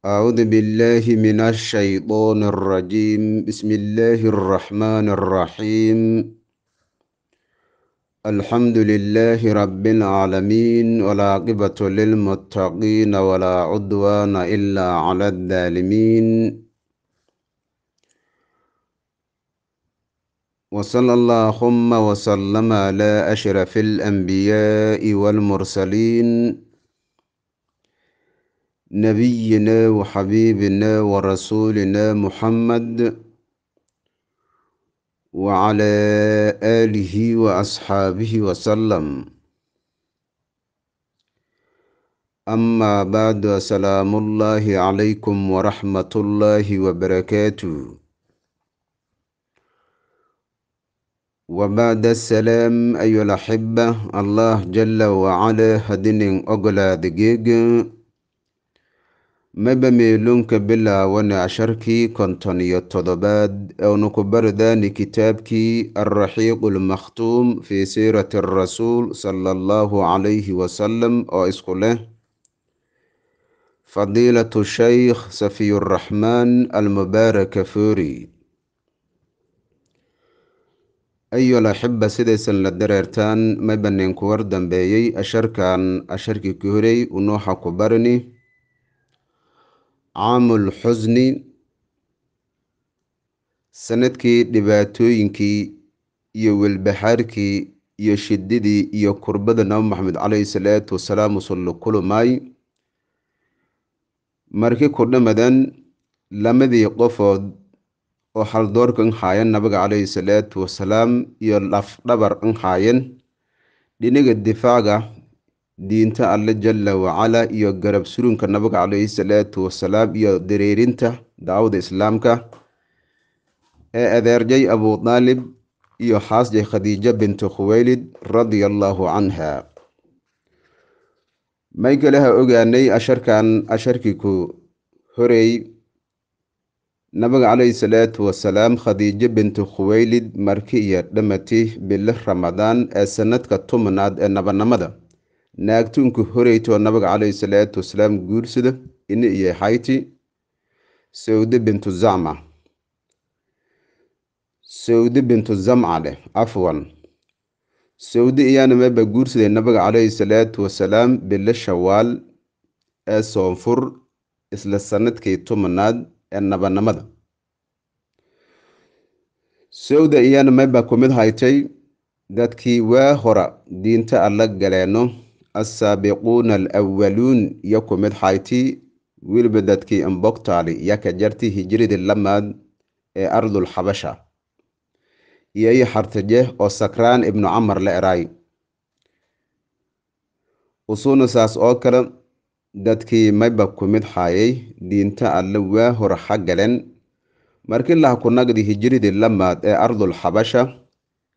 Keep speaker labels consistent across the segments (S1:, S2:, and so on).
S1: أعوذ بالله من الشيطان الرجيم بسم الله الرحمن الرحيم الحمد لله رب العالمين والعاقبة للمتقين ولا عدوان إلا على الظالمين وصلى اللهم وسلم على أشرف الأنبياء والمرسلين نبينا وحبيبنا ورسولنا محمد وعلى آله وأصحابه وسلم أما بعد سلام الله عليكم ورحمة الله وبركاته وبعد السلام أيها الأحبة الله جل وعلا هدين أغلى دقيق mebame luunka bilaawana casharkii konton iyo toddobaad oonu ku bari daani kitaabkii alraxiiq almakhtuum fii siirati arasuul sala allahu calayhi wasalam oo isku leh fadiilatu shaykh safiyuraxmaan almubaaraka fuuri axiba sidaysan la dareertaan mebanin war dambeeyey asharkan asharkii ka horey unooxa ku barini caamul xusni sanadkii dhibaatooyinkii iyo welbaxaarkii iyo shididii iyo kurbada nabi maxamed calayhi salaatu wasalaam usallo kulumay markii ku dhamadan lamadii qofood oo haldoorka nhaayan nabiga calayhi salaatu wasalaam iyo lafdhabar nhaayan dhiniga difaaga diinta alle jalla wacala iyo garab surunka nabiga caleyhi salaatu wasalaam iyo dareerinta daawada islaamka ee adeerjay abu daalib iyo xaasjay khadiijo binti khuweylid radia allaahu canha may kalaha ogaanay asharkan asharkii ku horeey nabiga caleyhi salaatu wasalaam khadiijo binti khuweylid marki iyo dhamati bilo ramadaan ee sanadka tumnaad ee nabanamada naagtuunka horeytoo nabiga caleyhi salaatu wasalaam guursada ini iyo hayti sawde bintu zacma sawde bintu zamca dheh afwan sawde iyaana meebaa guursaday nabiga caleyhi salaatu wasalaam bilo shawaal ee soonfur isla sanadkii tobanaad ee nabanimada sawda iyaana meebaa ku mid haytay dadkii waa hora diinta alla galeeno asaabiquuna alawaluun yo ku mid xayti weliba dadkii imboktaali yo ka jarti hijiradii lamaad ee ardul xabasha yey xartaje oo sakraan ibnu camar la eraay usuuna saas oo kale dadkii mayba ku mid xaayay diinta alle waa hor xagaleen markii laha kunagdi hijiradii lamaad ee ardul xabasha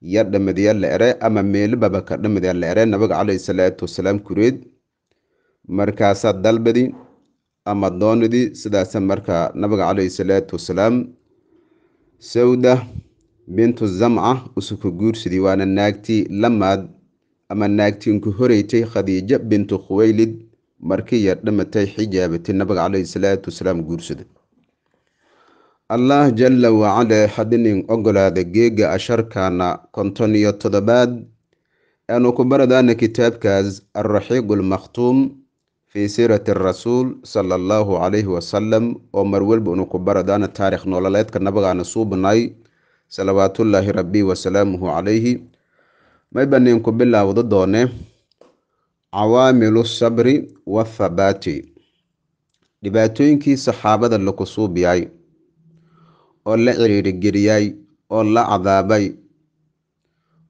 S1: iyo dhamadyaalla ere ama meelibaba ka dhamadyaalla ere nabiga caleyhi salaatu wasalaam kureed markaasaa dalbadi ama doonidii sidaasa markaa nabiga caleyhi salaatu wasalaam sawda bintu zamca usuku guursadii waana naagtii lamaad ama naagtiin ku horeytay khadiijo bintu khuweylid markiiya dhamatay xijaabatay nabiga caleyhi salaatu wasalaam guursada allah jalla wacala hadinin ogolaada geega asharkaana konton iyo toddobaad aanu ku baradaana kitaabkaas alraxiiq almakhtuum fii siirati rasuul sala allahu calayhi wasalam oo marwalba unu ku baradaana taarikh nololeedka nabagaana suubnay salawaatullaahi rabbi wasalaamuhu calayhi may baniinku bilaawda doone cawaamilu sabri wathabaati dhibaatooyinkii saxaabada laku suub oo la ciriirigeliyay oo la cadaabay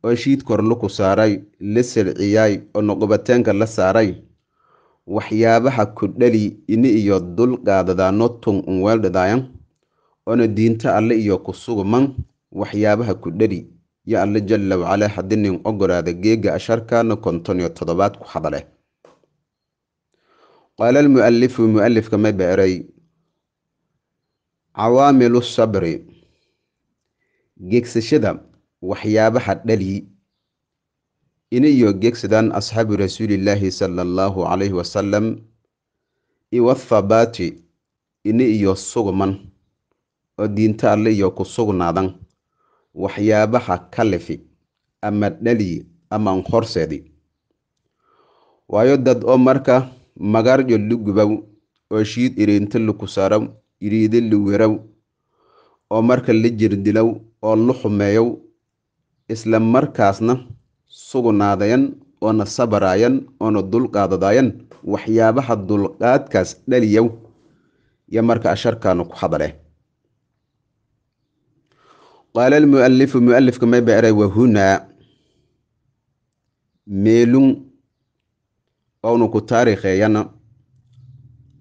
S1: oo shiid korluku saaray la salciyay oo noqobateenka la saaray waxyaabaha ku dhali ini iyo dul qaadadaano tun unweeldhadaayan oona diinta alle iyo ku sugman waxyaabaha ku dhali yo alle jalla wacalaa haddii nin ogolaada geega asharkaana konton iyo toddobaad ku hadale qaala almu'alifu mu'alifka mabeeray cawaamilu sabri geegsashada waxyaabaha dhali inayo geegsadaan asxaabu rasuulillaahi sala allahu calayhi wasalam iwathabaati ina iyo sugman oo diinta alle iyo ku sugnaadan waxyaabaha kalifi ama dhali ama anqorseedi waayo dad oo marka magarjo lugubaw oo shiid iriinta luku saara yidhiide liwiraw oo marka la jirdilow oo la xumeeyow isla markaasna sugnaadayan oona sabaraayan oona dulqaadadaayan waxyaabaha dulqaadkaas dhaliyow iyo marka asharkaanu ku hadale qaala almualifu mualifka may beeray wahunaa meelun owna ku taariikheeyana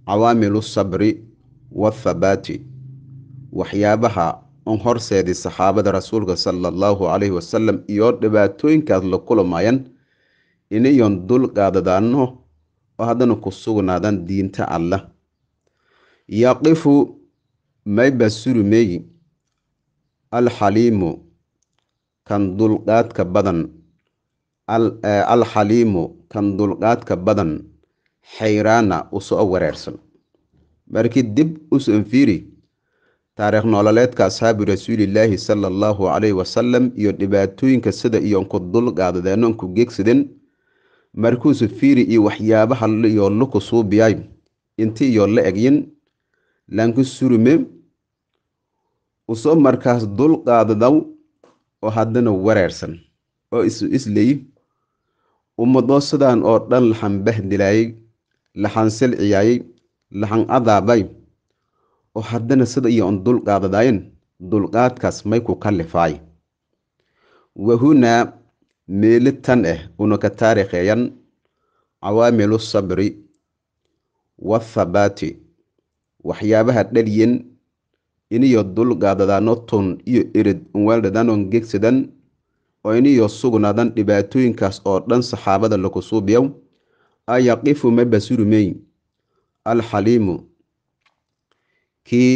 S1: cawaamilu sabri wathabaati waxyaabaha un unhorseedii saxaabada rasuulka sala allahu calayhi wasalam iyo dhibaatooyinkaas la kulamayan inayon dul qaadadaanno oo haddana ku sugnaadan diinta allah yaqifu mayba surumey alxaliimu kan dulqaadka badan alxaliimu eh, kan dulqaadka badan xayraana u soo wareersan markii dib uson fiiri taariikh noololeedka asxaabi rasuulilaahi sala allahu calayhi wasalam iyo dhibaatooyinka sida iyonku dul qaadadeenonku gegsadeen markuusu fiiri iyo waxyaabaha iyo luku suubiyay inti iyo la egyin laanku surume usoo markaas dul qaadadaw oo haddana wareersan oo isu isley ummadoo sidaan oo dhan laxanbahdilaayey bahdilaayey laxan silciyaayey laxan adaabay oo oh, haddana sida iyo on dulqaadadayn dulqaadkaas may ku kallifaay wahunaa meeli tan ah eh, una ka taarikheeyan cawaamilu sabri wathabaati waxyaabaha dhalyen iniyo dulqaadadaano tun iyo erid unwaaldhadan gegsidan oo iniyo sugnaadan dhibaatooyinkaas oo dhan saxaabada lakusuubiyow ayaqifu ma basiru alxaliimu kii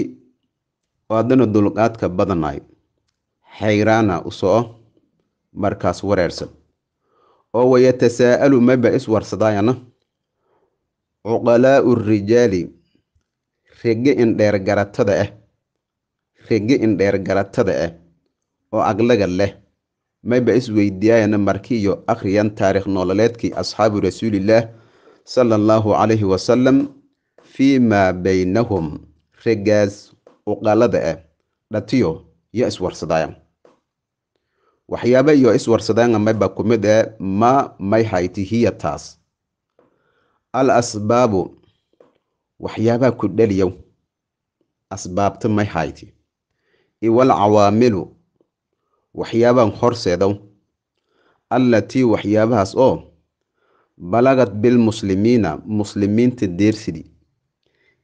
S1: oo dulqaadka badanay xayraana u soco markaas wareersan oo wayatasaa'alu maba is warsadayana cuqalaa'u rijaali rege indheer ah eh. rege indheergaratada ah eh, oo aglaga leh mayba is weydiiyayana markiiyo akhriyan taariikh noololeedkii asxaabu rasuulillaah sala allaahu calayhi wasalam fii maa baynahum raggaas uqaalada ah dhatiyo iyo iswarsadaaya waxyaaba iyo iswarsadaan mayba ku mid ah may hayti hiya taas al asbaabu waxyaabaa ku dhaliyow asbaabta may hayti iwal cawaamilu waxyaabaan horseedow allatii waxyaabahaas oo balagad bilmuslimiina muslimiinta deersidi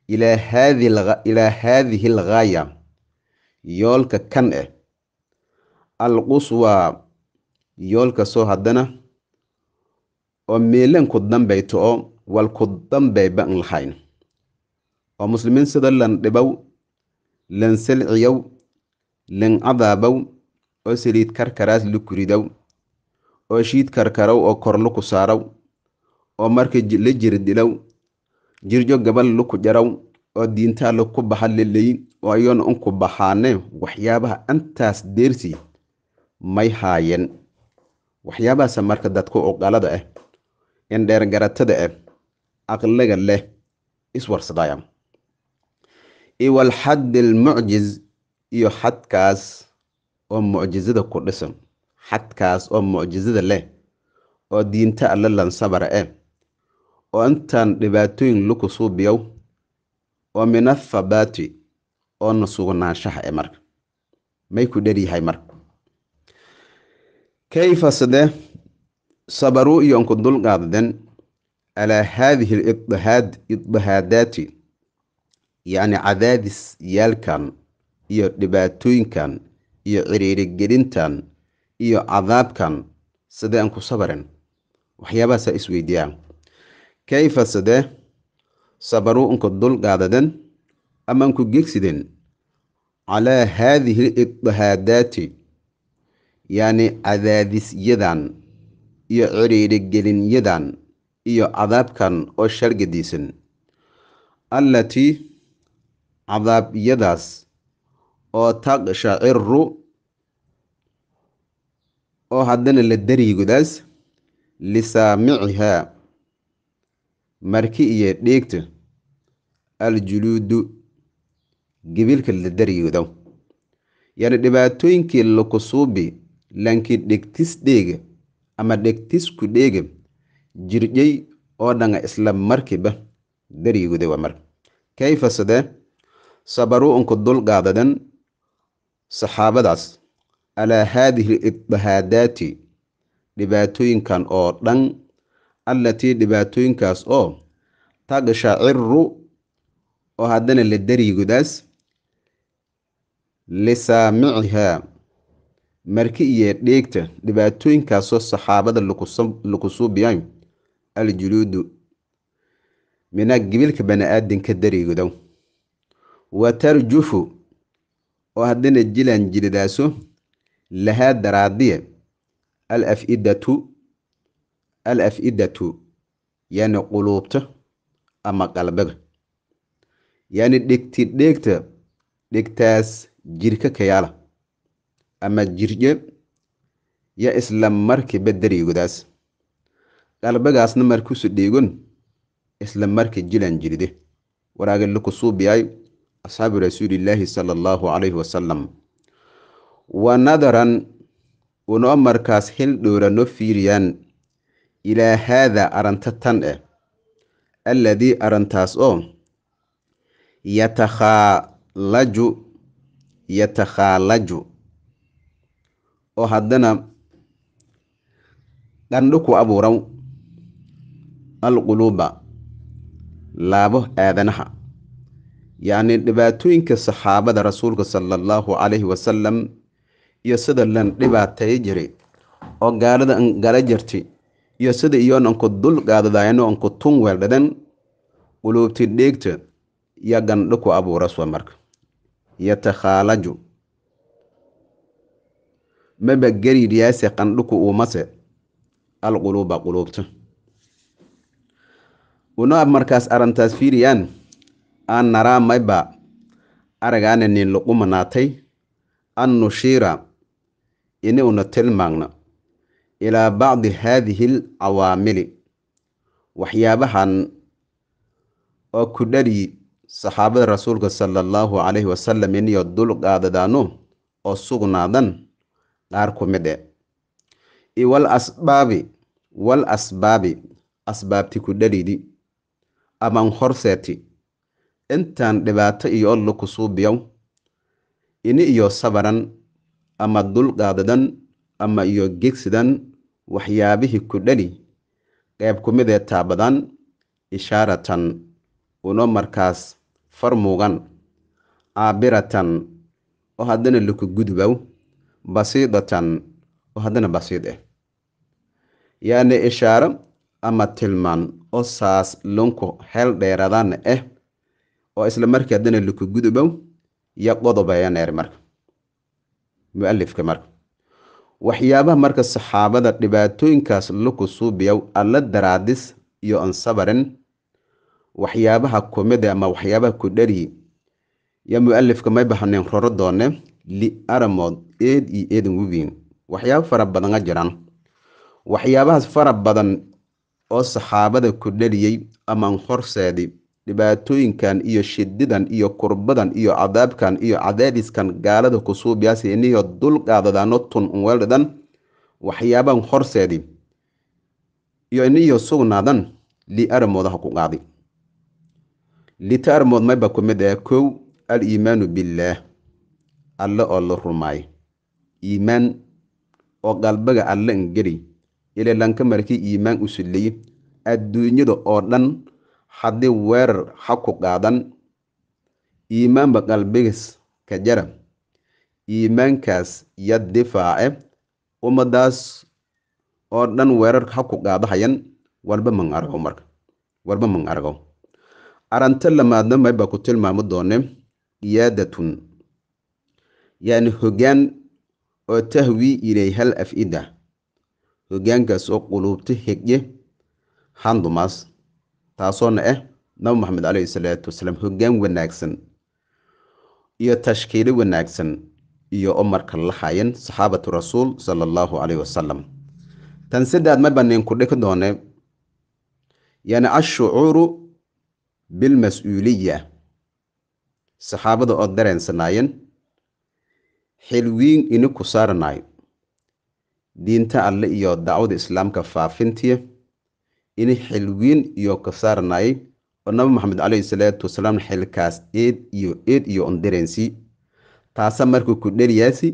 S1: ilaa haadihi alghaaya yoolka kan eh alquswaa soo haddana oo meelan ku dambayto oo wal ku dambayba an lahayn oo muslimiin sida lan dhibow lan salciyow lan cadaabow oo saliid karkaraas lukuridow oo shiid karkarow oo korluku saarow oo markii la jiri dilow jirjo gabal luku jaraw oo diintaa laku baxa leley oo ayoona unku baxaane waxyaabaha antaas deersi may haayen waxyaabahaas marka dadku uqalada ah eh, indheergaratada ah eh, aqliga leh iswarsadaya iwalxadd almucjiz iyo xadkaas oo mucjizada ku dhisan xadkaas oo mucjizada leh oo diinta alla lansabara eh oo intaan dhibaatooyin lagu biyow oo minafabaati oo na sugnaanshaha e marka may ku yahay marka kayfa sidee sabaruu iyo nku dulqaadden calaa haadihi lidhahaad idhahaadaati yacni cadaadis yaalkan iyo dhibaatooyinkan iyo ciriirigelintan iyo cadaabkan sidee anku ku sabarin waxyaabahaasaa isweydiiyaan kayfa sidee sabaru unku dul qaadadeen amanku ku calaa haadihi iddahaadaati yacni cadaadisyadan iyo ciriirigelinyadan iyo cadaabkan oo shargadiisan allatii cadaabyadaas oo taqshaciru oo haddana la daryigodaas lisaamicihaa marki iyo dheegtu aljuluudu gibilka la dariyoodo yani dhibaatooyinkii lakusuubi lankii dhegtis dheega ama dhegtisku dheega jirjay oo dhanga isla markiiba daryigooda waa mar kayfa sidee sabaruu unku dul qaadadan saxaabadaas calaa haadihi liddahaadaati dhibaatooyinkan oo dhan allatii dhibaatooyinkaas oo tagshaciru oo haddana la dariigodaas lisaamicihaa marki iyo dheegta dhibaatooyinkaasoo saxaabada lagu suubiyayo aljuluudu minaa gibilka bani-aadinka wa tarjufu oo haddana jilaan jiridaaso lahaa daraadiya al af'idatu al af'idatu yani quluubta ama qalbiga yani dhegti dheegta dhegtaas jirka kayaala ama jirje yo isla markiiba daryigodaas qalbigaasna markusu dheegon isla marki jilan jirde waraaga lakusuubiyay asxaabu rasuulillaahi sala allahu calayhi wasalam wa nadaran unoo markaas hil dhowra no fiiriyaan ilaa haadaa arrinta tan eh alladii arrintaas oo yatakhaallaju yatakhaalaju oo haddana dhandhu ku abuuran alquluuba laabo aadanaha yacnii dhibaatooyinka saxaabada rasuulka sala allahu calayhi wasalam iyo sida lan dhibaatay jiray oo gaalada gala jirtay iyo sida iyoonanku dul qaadadaayano anku tun weeldhadan quluubti dheegta iyo gandho ku abuura soo marka yatakhaalaju maba gariidhyaase qandhuku uumase alquluuba quluubta uno ab markaas arantaas fiiriyaan aan naraa mayba aragaana nin luqumanaatay an nushiira ini una tilmaagna ilaa bacdi haadihi alcawaamili waxyaabahan oo ku dhari saxaabada rasuulka sala allahu calayhi wasalam iniyo dul qaadadaanu oo sugnaadan qaar ku mid e eh. iwal asbaabi wal asbaabi asbaabti ku dhalidi aman horseeti intaan dhibaato iyo odla kusuubiyow ini iyo sabaran ama dul qaadadan ama iyo gegsidan waxyaabihii ku dhali qayb ku mid ee taabadan ishaaratan uno markaas far muugan caabiratan oo haddana lukugudbow basiidatan oo haddana basiid eh yaani ishaaro ama tilmaan oo saas lunku hel dheeradaana eh oo isla markii haddana lukugudbow iyo qodobayaneer marka mualifka marka waxyaabaha marka saxaabada dhibaatooyinkaas laku suubiyow alla daraadis iyo ansabarin waxyaabaha komida ama waxyaabaha ku dhari yaa mu may bahnayn roro doone li aramood eed iyo eedan webiin waxyaaba fara badana jiran waxyaabahaas fara badan oo saxaabada ku dhariyey ama horseedi dhibaatooyinkan iyo shididan iyo kurbadan iyo cadaabkan iyo cadaadiskan gaalada kusuubiyaas iniyo dulqaadadaano tun unweeldhadan waxyaaban horseedi iyo iniyo sugnaadan lii arimooda ha ku qaadi lita arimood mayba ku mid ah kow al iimaanu billaah alle oo la rumaayo iimaan oo qalbaga alle angeli ilalanka markii iimaan u adduunyada oo dhan haddii weerar ha ku qaadan iimaanba qalbigis ka jara iimaankaas ya difaace ummadaas oo dhan weerar ha ku qaadahayan warba man argo marka warba man argo aranta lamaadna may baa ku tilmaami doone qiyaadatun yani hogaan oo tahwii ilay hal af-ida hogaankaas oo quluubto hegye handumaas taasoona ah nabi maxamed caleyhi salaatu wasalaam hoggaan wanaagsan iyo tashkiilo wanaagsan iyo omarka la hayan saxaabatu rasuul sala allahu caleyhi wasalam tan saddeaad ma baniin ku dhiki doone yani ashucuuru bilmas-uuliya saxaabada oo dareensanaayeen xilwiin ini ku saaranayo diinta alle iyo dacwada islaamka faafintiya ini xil weyn iyo kabsaaranayay oo nabi maxamed caleyhi salaatu wasalaam xilkaas eed iyo eed iyo ondirensi taasa marka ku dheriyaasi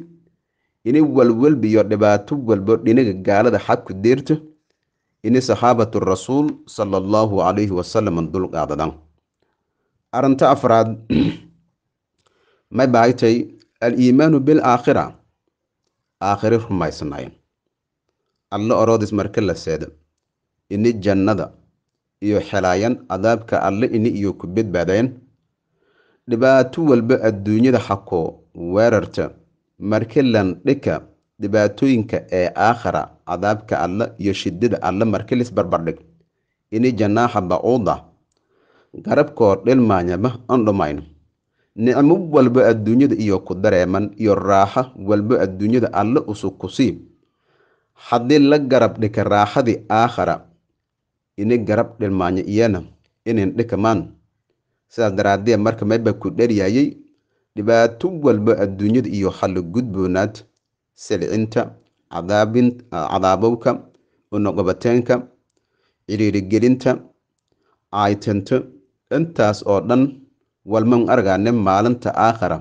S1: ini walwalba iyo dhibaato walbo dhinaga gaalada xag ku deerto ini saxaabatu rasuul sala allahu calayhi wasalam dul qaadadaan arrinta afraad may bahaytay al-iimaanu bil aakhira aakhire rumaysanayn alla oroodis marka la seedo ini jannada iyo xelaayan adaabka alle ini iyo ku badbaadayan dhibaato walba adduunyada xako weerarta markilan dhika dhibaatooyinka ee aakhara cadaabka alla iyo shidida alla markilis barbardhig ini janaaxa dacuuda garabkoo dhilmaanyaba aan dhumayn nicmo walba adduunyada iyo ku dareeman iyo raaxo walba adduunyada alle usu ku haddii la garab dhika raaxadii aakhara ini garab dhilmaanyo iyana inin dhikamaan sidaas daraadee marka meelbaa ku dharyaayey dhibaato walba adduunyada iyo hallo gudboonaad silcinta cadaabowka unoqobateenka ciriirigelinta caytanta intaas oo dhan walman argaane maalinta aakhara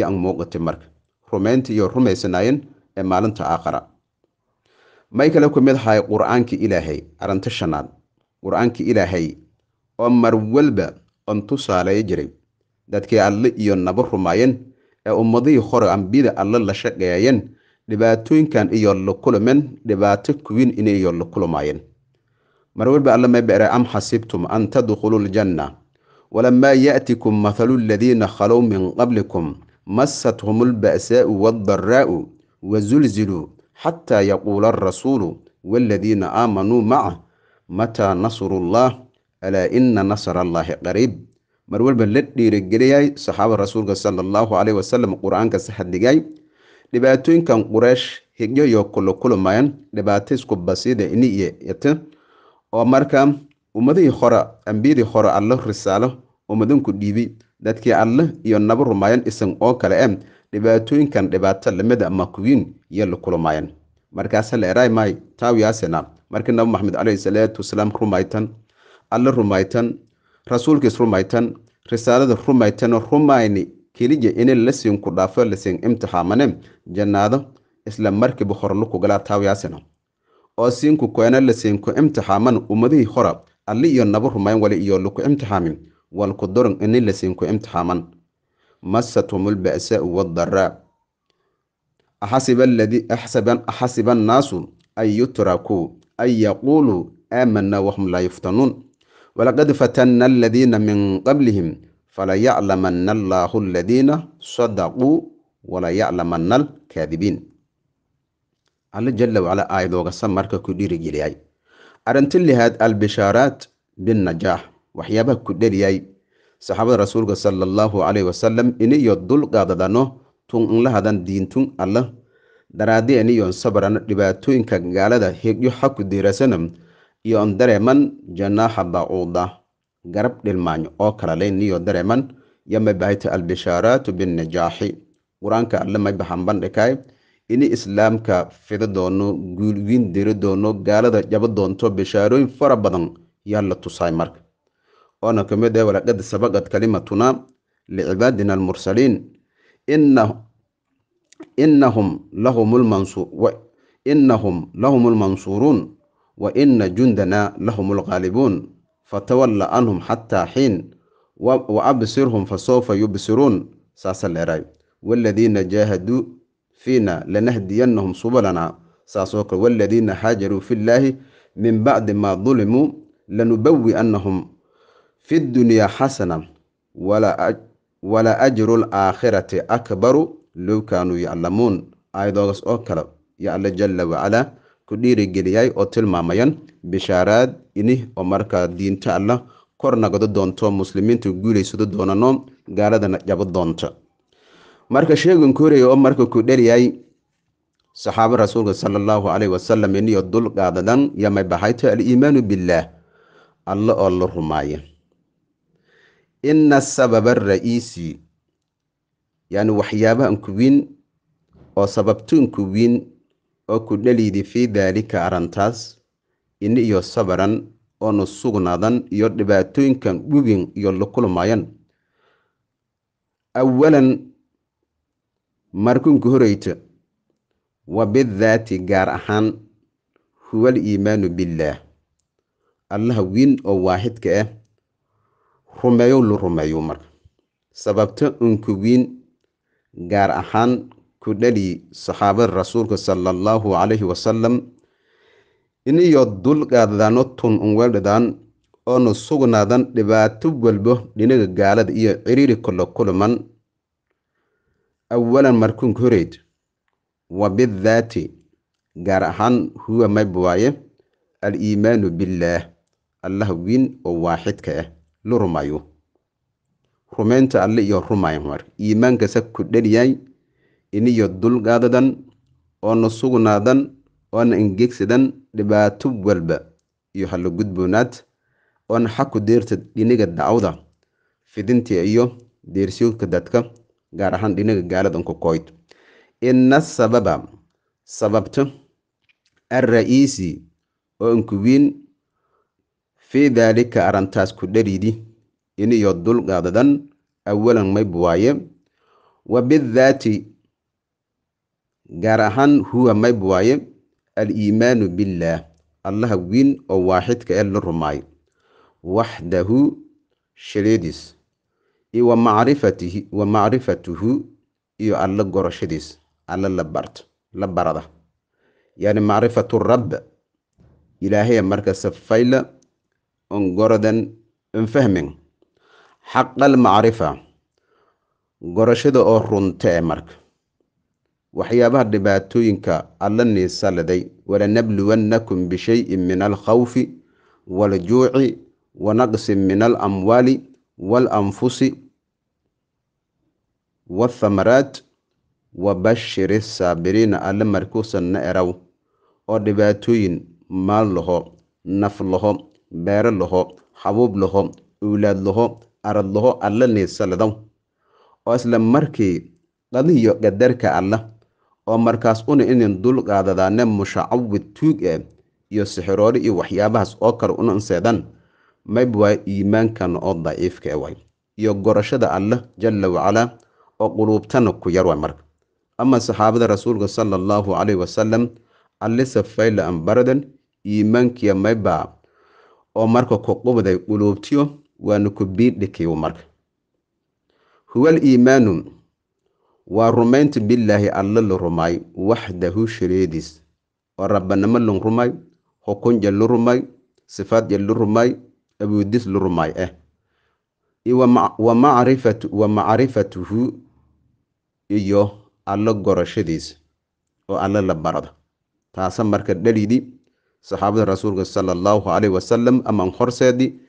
S1: yan muuqatay marka rumaynta iyo rumaysanaayeen ee maalinta aakhara may kale ku mid ahay qur-aanka ilaahay arinta shanaad qur-aanka ilaahay oo mar walba oon tusaaleeya jiray dadkii alle iyo naba rumaayeen ee ummadihii hore ambiyada alle la shaqeeyeen dhibaatooyinkan iyo la kulameen dhibaato kuwiin in iyo la kulamayeen mar walba alle may beere am xasibtum an tadkhuluu ljanna walamaa ya'tikum mathalu ladiina khalow min qablikum masathum lbasaau waaldaraa'u wazulziluu xataa yaquula arasuulu waaladiina aamanuu macah mataa nasrullah alaa ina nasr allaahi qariib mar walba la dhiirigeliyay saxaabada rasuulka sala allahu caleyh wasalam qur-aanka saxadhigay dhibaatooyinkan qureesh higyo iyo kula kulamayan dhibaataysku basiida ini iyo ite oo marka ummadihii hore ambiyadii hore allo risaalo ummadanku dhiibi dadkii alle iyo naba rumayan isan oo kale e dhibaatooyinkan dhibaato lamida ama ah kuwiin iyo la kulamayan markaase la eraymay taawiyaasina markii nabi maxamed caleyhi salaatu wasalaam rumaytan alle rumaytan rasuulkiis rumaytan risaalada rumaytan rumayni keliya ina lasinku dhaafo lasin imtixaamane jannaado isla markiiba horlukugalaa taawiyaasina oo siinku keena lasinku imtixaaman ummadihii hora alli iyo naba rumayn wali iyo luku imtixaamin walku durin ini lasinku imtixaaman masatum lba'saau axasiba annaasu an yutrakuu an yaquuluu aamanaa wahum laa yuftanuun walaqad fatanna aladiina min qablihim falayaclamanna allaahu aladiina sadaquu walayaclamanna alkaadibiin alla jala wacalaa aayadoogasan marka ku dhiirigeliyay arrinta lihaad albishaaraat binnajaax waxyaabaha ku dheliyay saxaabada rasuulka sala allahu calayhi wasalam iniyo dul qaadadano tun in la hadan diintun alla daraadi'an iyoon sabaran dhibaatooyinka gaalada heegyo ha ku diirasana iyoon dareeman janaaxa daacuuda garab dhilmaanyo oo kala layn iyo dareeman yamay albishaaraatu binnijaaxi qur-aanka alle may bandhikaay ini islaamka fida doono guulgiin diri doono gaalada jaba doonto bishaarooyin fara badan yaa la tusaay marka oona kamid ah walaqad sabaqad kalimatuna licibaadina almursaliin innahum lahumul mansur wa innahum lahumul mansuruun wa inna jundana lahumul qaalibuun fatawalla canhum xataa xiin wa absirhum fasawfa yubsiruun saasa leeraay waaladiina jaahaduu fiina lanahdiyannahum subalana saasoo kale waaladiina haajaruu fillaahi min bacdi maa dulimuu lanubawi'annahum fi ddunyaa xasana wala ajru alaakhirati akbaru low kaanuu yaclamuun aayadogaas oo kale yo alla jalla wacalaa ku dhiirigeliyay oo tilmaamayan bishaaraad inih oo markaa diinta alla kor nagado doonto muslimiinta guulaysado doonano gaaladana jabo doonto marka sheegan koraya oo marka ku dheriyay saxaaba rasuulka sala allahu caleyhi wasalam iniyo dul qaadadan yamay baxayto aliimaanu billaah alla oo la rumaaya ina sababa ra'iisi yani waxyaabahan kuwiin oo sababtuun kuwiin oo ku dhaliidi fii daalika arantaas ini iyo sabaran oonu sugnaadan iyo dhibaatooyinkan dhugin iyo la lukulmayan awalan markunka horeyta wa bidaati gaar ahaan huwa aliimaanu billaah allaha wiin oo waahidka ah rumeeyow la rumeeyo marka sababta unka wiin gaar ahaan ku dhali saxaabada rasuulka sala allahu calayhi wasalam iniyo dulqaadadano tun unwedhadan oonu sugnaadan dhibaato walbo dhinaga gaalada iyo ciriiri kula kuluman awalan markunka horeyd wa bidaati gaar ahaan huwa mayb al iimaanu billaah allah wiin oo waaxidka ah lu rumaynta alle iyo rumaya mar iimaankasa ku dhaliyay iniyo dulgaadadan oona sugnaadan oona ingegsadan dhibaato walba iyo hallo gudboonaad oona xaku deerta dhiniga dacwda fidinta iyo deersiyoodka dadka gaar ahaan dhiniga gaaladan ku kooyd ina sababa sababto alra'iisi oo inku weyn fii daalika arantaas ku dhariidi iniyo dulqaadadan awalan mayb waaye wa bidaati gaar ahaan huwa mayb waaye aliimaanu billaah allaha wiin oo waaxidka ee la rumaay waxdahu shaleediis iyo wa macrifatuhu iyo alla gorashadiis alla la barada yani macrifatu rabb ilaahaya marka safayla on gorodan on fahmin xaqa almacrifa gorashada oo runta ee marka waxyaabaha dhibaatooyinka alla niisaladay walanabluwannakum bishayin min alkhawfi waaljuuci wa naqsin min alamwaali waalanfusi wathamaraat wa bashiri saabiriina alle markuusan na eraw oo dhibaatooyin maal laho naf laho beero laho xabuub laho owlaad laho aradlaho alla neefsaladow oo isla markii qadiyo qadarka alla oo markaas una dul qaadadaane mushacawid tuug eh iyo sixiroori iyo waxyaabahaas oo kale unan seedan mayb waay iimaankan oo daciifka e waay iyo gorashada allah jalla wacalaa oo quluubtana ku yar waay marka ama saxaabada rasuulka sala allahu caleyhi wasalam allisa fayla an baradan iimaankiya maybaa oo marka ku qubday quluubtiyo waanu ku biidhikiyu marka huwal iimaanu waa rumaynta billaahi alla la rumay waxdahu shareediis oo rabbanimo lun rumay xukunja lu rumay sifaadja lu rumay abuudis lu rumay eh wa macrifatuhu iyo allo gorashadiisa oo allo la barado taasa marka dhalidi saxaabada rasuulka sala allahu calayh wasalam aman horseedii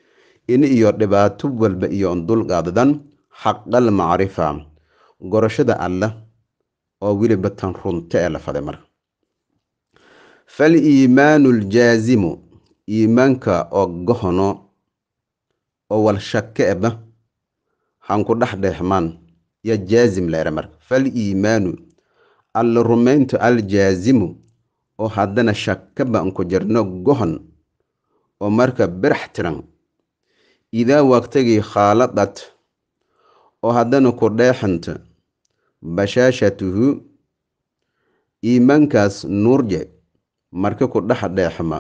S1: in iyo dhibaato walba iyoon dulqaadadan xaqal macrifa gorashada alla oo weliba tan runto ee lafaday faday marka fal iimaanu aljaasimu iimaanka oo gohono oo wal shake eba eh hanku dhex dheexmaan yaa jaasim laera marka fal alla rumayntu aljaazimu oo haddana shakaba anku jirno gohon oo marka berax tiran idaa waqtigii khaaladad oo haddana ku dheexanta bashaashatuhu iimaankaas nuurje marka ku dhex dheexma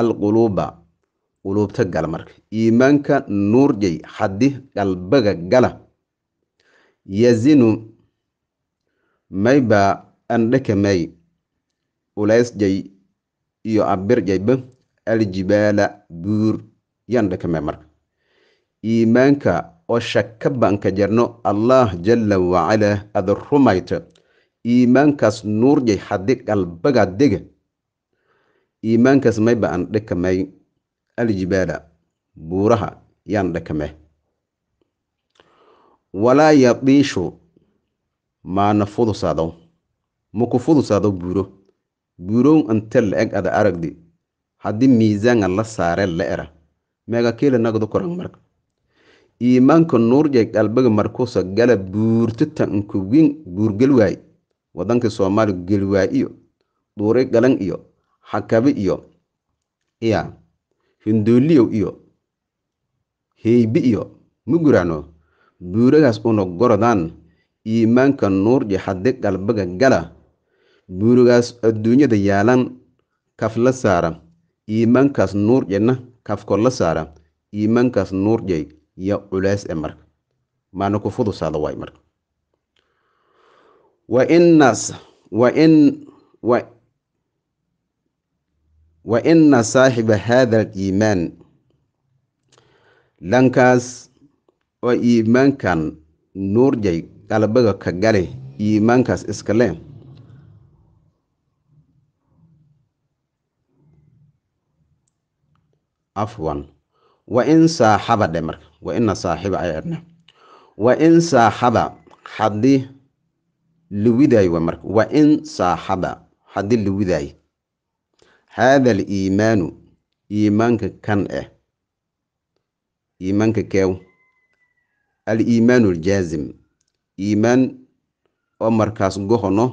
S1: alquluuba quluubta gala marka iimaanka nuurjay xaddi qalbaga gala yazinu maybaa andhakamay ulaysjay iyo abirjayba aljibaala buur yandhakamay marka iimaanka oo shaka baan ka jarno allaah jalla wacala ad rumayto iimaankaas nuurjay haddii qalbagaa dega iimaankaas mayba aan dhakamay aljibaala buuraha yaan dhakame walaa yadiishu maana fudusaado maku fudusaado buuro buurow ante la-eg ada aragdi haddii miisaanga la saare la era meega kiila nagdu korang marka iimaanka nuurjeeg dhalbaga markuusa gala buurtita nkuwin buurgelwaay wadanka soomaaliya gelwaay iyo duuri galan iyo xakabi iyo ya hinduuliyow iyo heybi iyo mugurano buuragaas una gorodaan iimaanka nuurje xadi dhalbaga gala buurigaas adduunyada yaalan kaf la saara iimaankaas nuurjena kafko la saara iimaankaas nuurjey iyo culeys e marka maana ku fudusaada waay marka wanas wan waina saaxiba hada aliimaan dhankaas oo iimaankan nuurjay qalbiga ka gale iimaankaas iska le afwan wa in saaxaba dhe marka waina saaxiba ay idhna wa in saaxaba haddii liwidaay waa marka wa in saaxaba haddii liwidaay haada aliimaanu iimaanka kan eh iimaanka keew aliimaanu aljaazim iimaan oo markaas gohono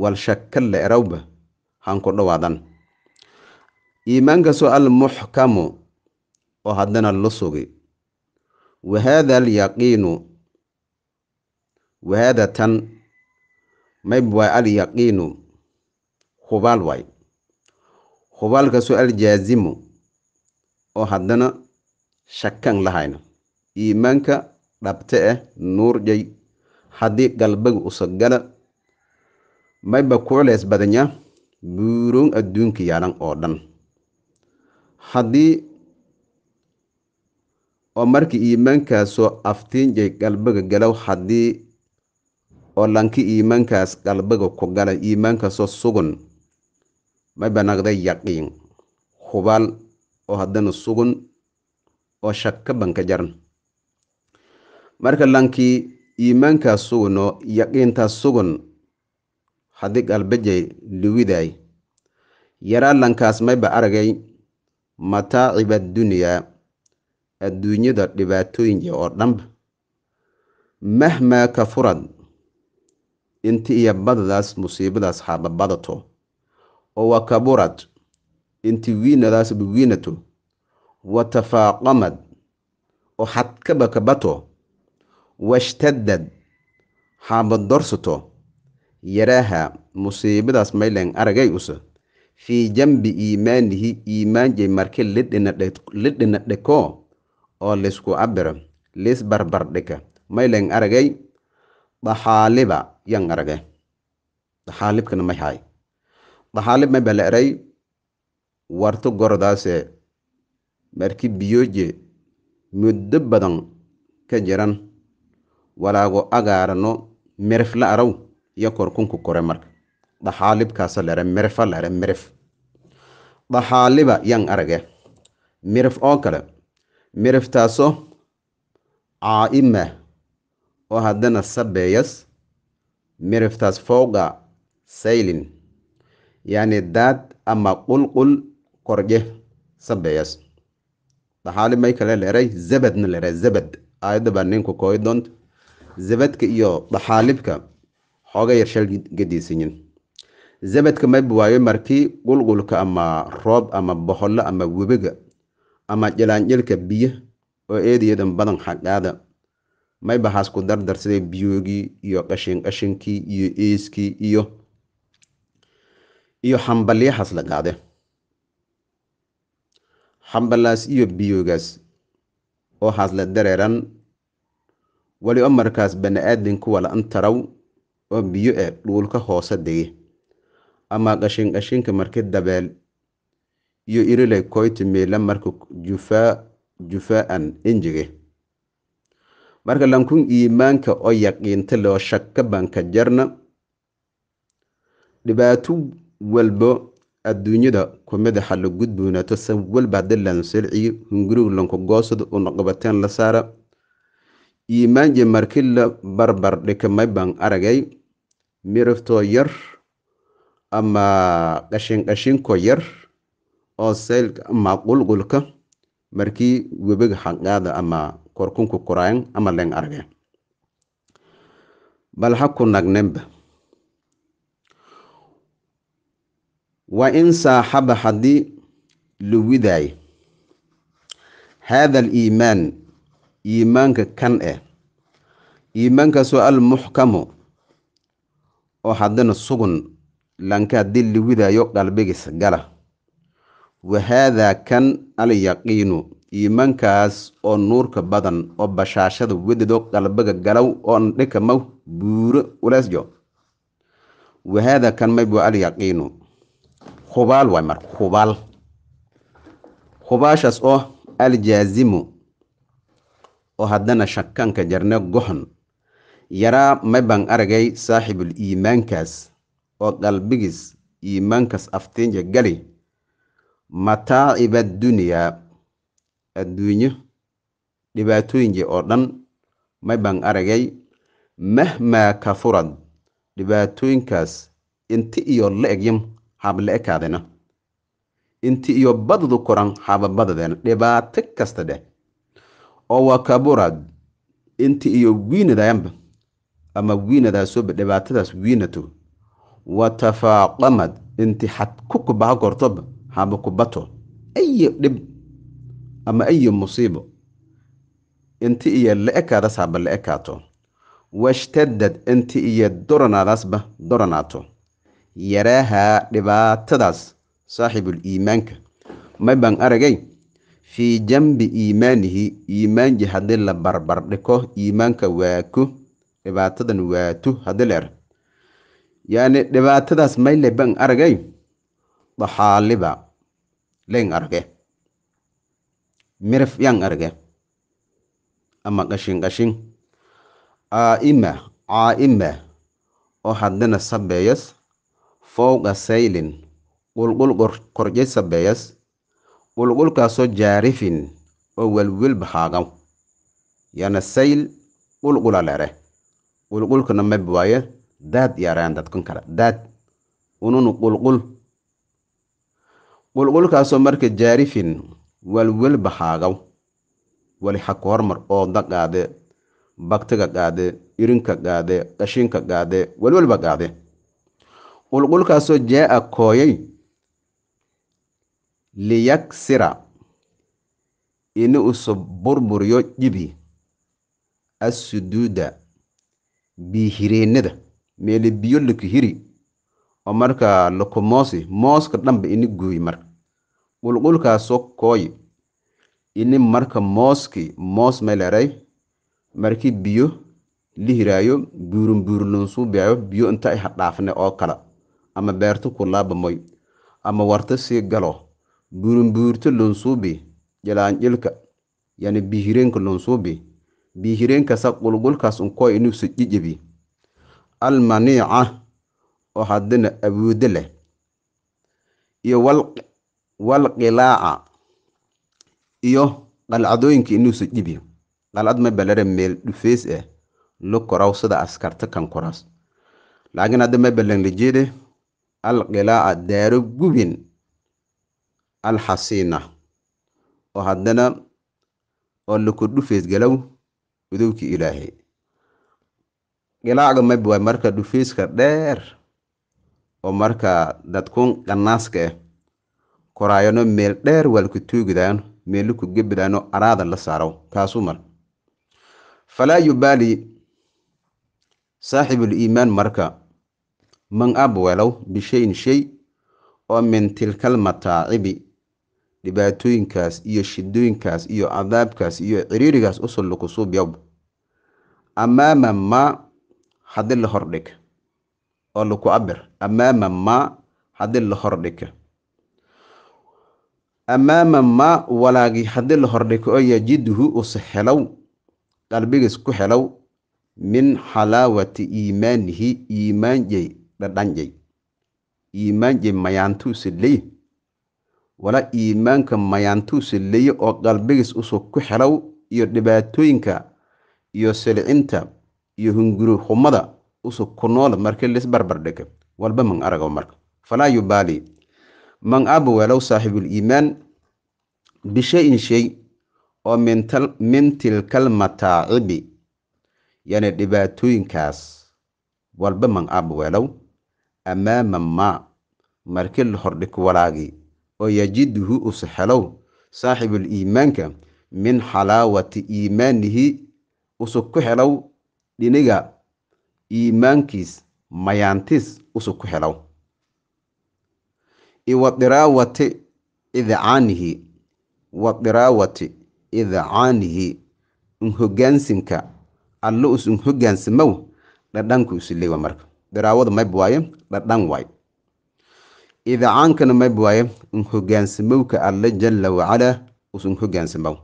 S1: wal shakkal la erawba hanku dhowaadan iimaankaasoo almuxkamu oo haddana la sogay wahaada alyaqiinu wahaada tan mayb waay alyaqiinu hubaal waay hubaalkaasoo aljaazimu oo haddana shakan lahayna iimaanka dhabte ah nuurjay haddii galbaga usagala mayba ku culeys badanya buuroon adduunka yaalan oo dhan haddii oo markii iimaankaasoo aftiinjay qalbiga galow haddii oo lanki iimaankaas qalbiga ku galay iimaankaasoo sugun mayba naqday yaqiin hubaal oo haddana sugun oo shakka banka jaran marka lankii iimaankaas sugun oo yaqiintaas sugun haddii qalbijay liwidaay yaraa lankaas mayba aragay mataaciba dunyaa adduunyada dhibaatooyinka oo dhanba mahmaa kafurad inti iyo badadaas musiibadaas hababadato oo wakaburad inti wiinadaasba wiinato wa tafaaqamad oo xadkabakabato washtadad xaabadorsato yaraaha musiibadaas maylen aragay usa fii jambi iimaanihi iimaanjay marki lidhina dheko oo lisku cabbiro liis barbardhiga maylen aragay daxaaliba yang arage daxaalibkana may hay daxaalib may bala eray warto gordaase marki biyoje muddo badan ka jiran walaago agaarano meref la araw iyo korkunku kore marka daxaalibkaasa lere merefa lere meref daxaaliba yang arage meref oo kale miriftaaso caaima oo haddana sabeeyas miriftaas fowqa saylin yacni daad ama qulqul korje sabeeyas dhaxaali may kale leeray zabadna leeray zabad aayadda baa ninku kooyi doonta zabadka iyo dhaxaalibka xooga yarshal gediisanyin zabadka mayb markii qulqulka ama roob ama boholo ama webiga ama jilaanjilka biyo oo eedayadan eh badan xaggaada maybahaas ku dardar siday biyoogii iyo qashinqashinkii iyo eeskii iyo iyo xambalyahaas la qaade xambalaas iyo biyoogaas oo haasla dareeran wali oo markaas bani kuwa la antaraw oo biyo ee eh dhuulka hoose dege ama qashinqashinka marki dabeel iyo irile koytime lamarka jufaa jufa'an injige marka lankun iimaanka oo yaqiinta loo shaka banka jarna dhibaato walbo adduunyada kumida xallo gudbuunato san walba haddi lansilciyo hungurigu lanku goosado una qabateen la saara iimaanje marki la barbar dhikamay baan aragay miraftoo yar ama qashin qashinkoo yar oo saylka ama qulqulka markii webega xaqaada ama korkunku kuraayan ama leng arge bal ha ku nagnenba waa in saaxaba haddii luwidaay haada aliimaan iimaanka kan eh iimaankaasoo almuxkamu oo haddana sugun lanka haddii widaayo qalbigiis gala wahaadaa kan alyaqiinu iimaankaas oo nuurka badan oo bashaashada wededo qalbaga galow oon dhikamaw buuro uleesjo wahaada kan may buu alyaqiinu khubaal waay marka khubaal khubaashaas oo aljaazimu oo haddana shakanka jarne goxon yaraa may aragay saaxibul iimaankaas oo qalbigiis iimaankaas aftiinja gali mataaciba addunyaa adduunyo dhibaatooyinkii oo dhan may baan aragay mahmaa kafurad dhibaatooyinkaas inti iyo la-egyam haaba ekaadena inti iyo badadu koran haaba badadeena dhibaato kasta dheh oo wa kaburad inti iyo wiinadaanba ama wiinadaasooba dhibaatadaas wiinato wa tafaaqamad inti xad ku kubaha gortoba haba ku bato ay dhib ama ayi musiibo inti iyo la-ekaadaas haba la-ekaato washtadad inti iyo doranaadaasba doranaato yaraahaa dhibaatadaas saaxibul iimaanka may baan aragay fii jambi iimaanihi iimaankii haddii la barbardhiko iimaanka waaku dhibaatadan waatu haddii leer yacni dhibaatadaas mayle baan aragay dhaxaaliba len arge mirf yan arge ama qashin qashin aaima caaima oo haddana sabeeyas fowqa saylin qulqul korjay sabeeyas qulqulkaasoo jaarifin oo welwelba haagan yana sayl qulqula lere qulqulkana meb daad yaraan dadkan kale daad ununu qulqul qulqulkaasoo marka jaarifin walwelba haagaw wali xag hormar ooda qaade baktiga qaade irinka qaade qashinka qaade walwelba qaade qulqulkaasoo jaa-a kooyay liyagsira ini usu burburiyo jibi assuduuda biihireennada meele biyo lakihiri oo markaa lokomoosi mooska dhanba ini gooy marka qulqulkaasoo kooyi ini marka mooski moos meleray marki biyo lihiraayo buurin buurinonsuu biyo inta iha dhaafne oo kala ama beerto kulaabamoy ama warta sii galo buurinbuurto lonsuubi jilaanjilka yani biihireenka lonsuubi biihireenkasa qulqulkaas unkooy inuu so almaniica oo haddana abuudo leh iyo walqilaaca iyo qalcadooyinka inuusa dhibiyo qalcad ma balare meel dhufeys ah eh, lo koraw sida askarta kan koraas laakiin hadda ma balan lajede alqilaaca daaro gubin alxasiina oo haddana oo lakodhufeys galow udowki ilaahay qilaaca ma marka dhufeyska dheer oo marka dadkun dhannaaska eh koraayano meel dheer waalku tuugidaano meelu ku gebidaano araada la saaro kaasu mar falaa yubaali saaxibul iimaan marka man ab bishayin shay oo min tilkal mataacibi dhibaatooyinkaas iyo shidooyinkaas iyo cadaabkaas iyo ciriirigaas usul lukusuub yob amaama ma haddii la hordhig oo laku cabir amaama ma haddii la hordhigo amaama maa walaagii haddii la hordhigo oo yajidhu use helow qalbigiis ku xelow min xalaawati iimaanihi iimaanjay dhadhanjay iimaanjay mayaantuusi ley wala iimaanka mayaantuusi leye oo qalbigiis usoo ku xelow iyo dhibaatooyinka iyo silcinta iyo hunguri xumada usoo ku noola markii lis barbar barbardhigo walba man arago marka falaa yubaali man aaba welow saaxibuliimaan bishayin shay oo min tilkal mataacibi yani dhibaatooyinkaas walba man aba walow amaama maa marki la hordhig walaagi oo yajiduhu us helow saaxibuliimaanka min xalaawati iimaanihi usu ku helow dhiniga iimaankiis mayaantiis usu ku xidhaw iwadiraawati idcaanihi wadiraawati idcaanihi unhogaansinka allo us unhogaansamow dhadhanku isileewa marka diraawadu mayb waaye dhadhan waay idcaankana mayb waaye unhogaansamowka alle jala wacala us unhogaansamow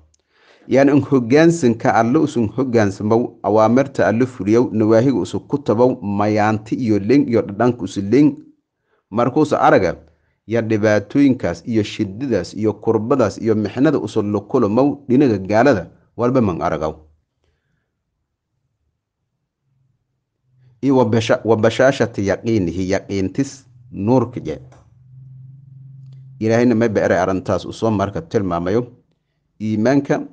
S1: yaanan hoggaansanka alle usan hoggaansamow awaamarta alle fuliyow nawaahiga usu ku tabow mayaanti iyo len iyo dhadhanka usa len markuusa araga ya dhibaatooyinkaas iyo shidadaas iyo kurbadaas iyo mixnada usa lukulamow dhinaga gaalada walba man aragaw iyo yaqiinihi yaqiintis nuurkice ilaahayna ma beeray arrintaas usoo marka tilmaamayo iimaanka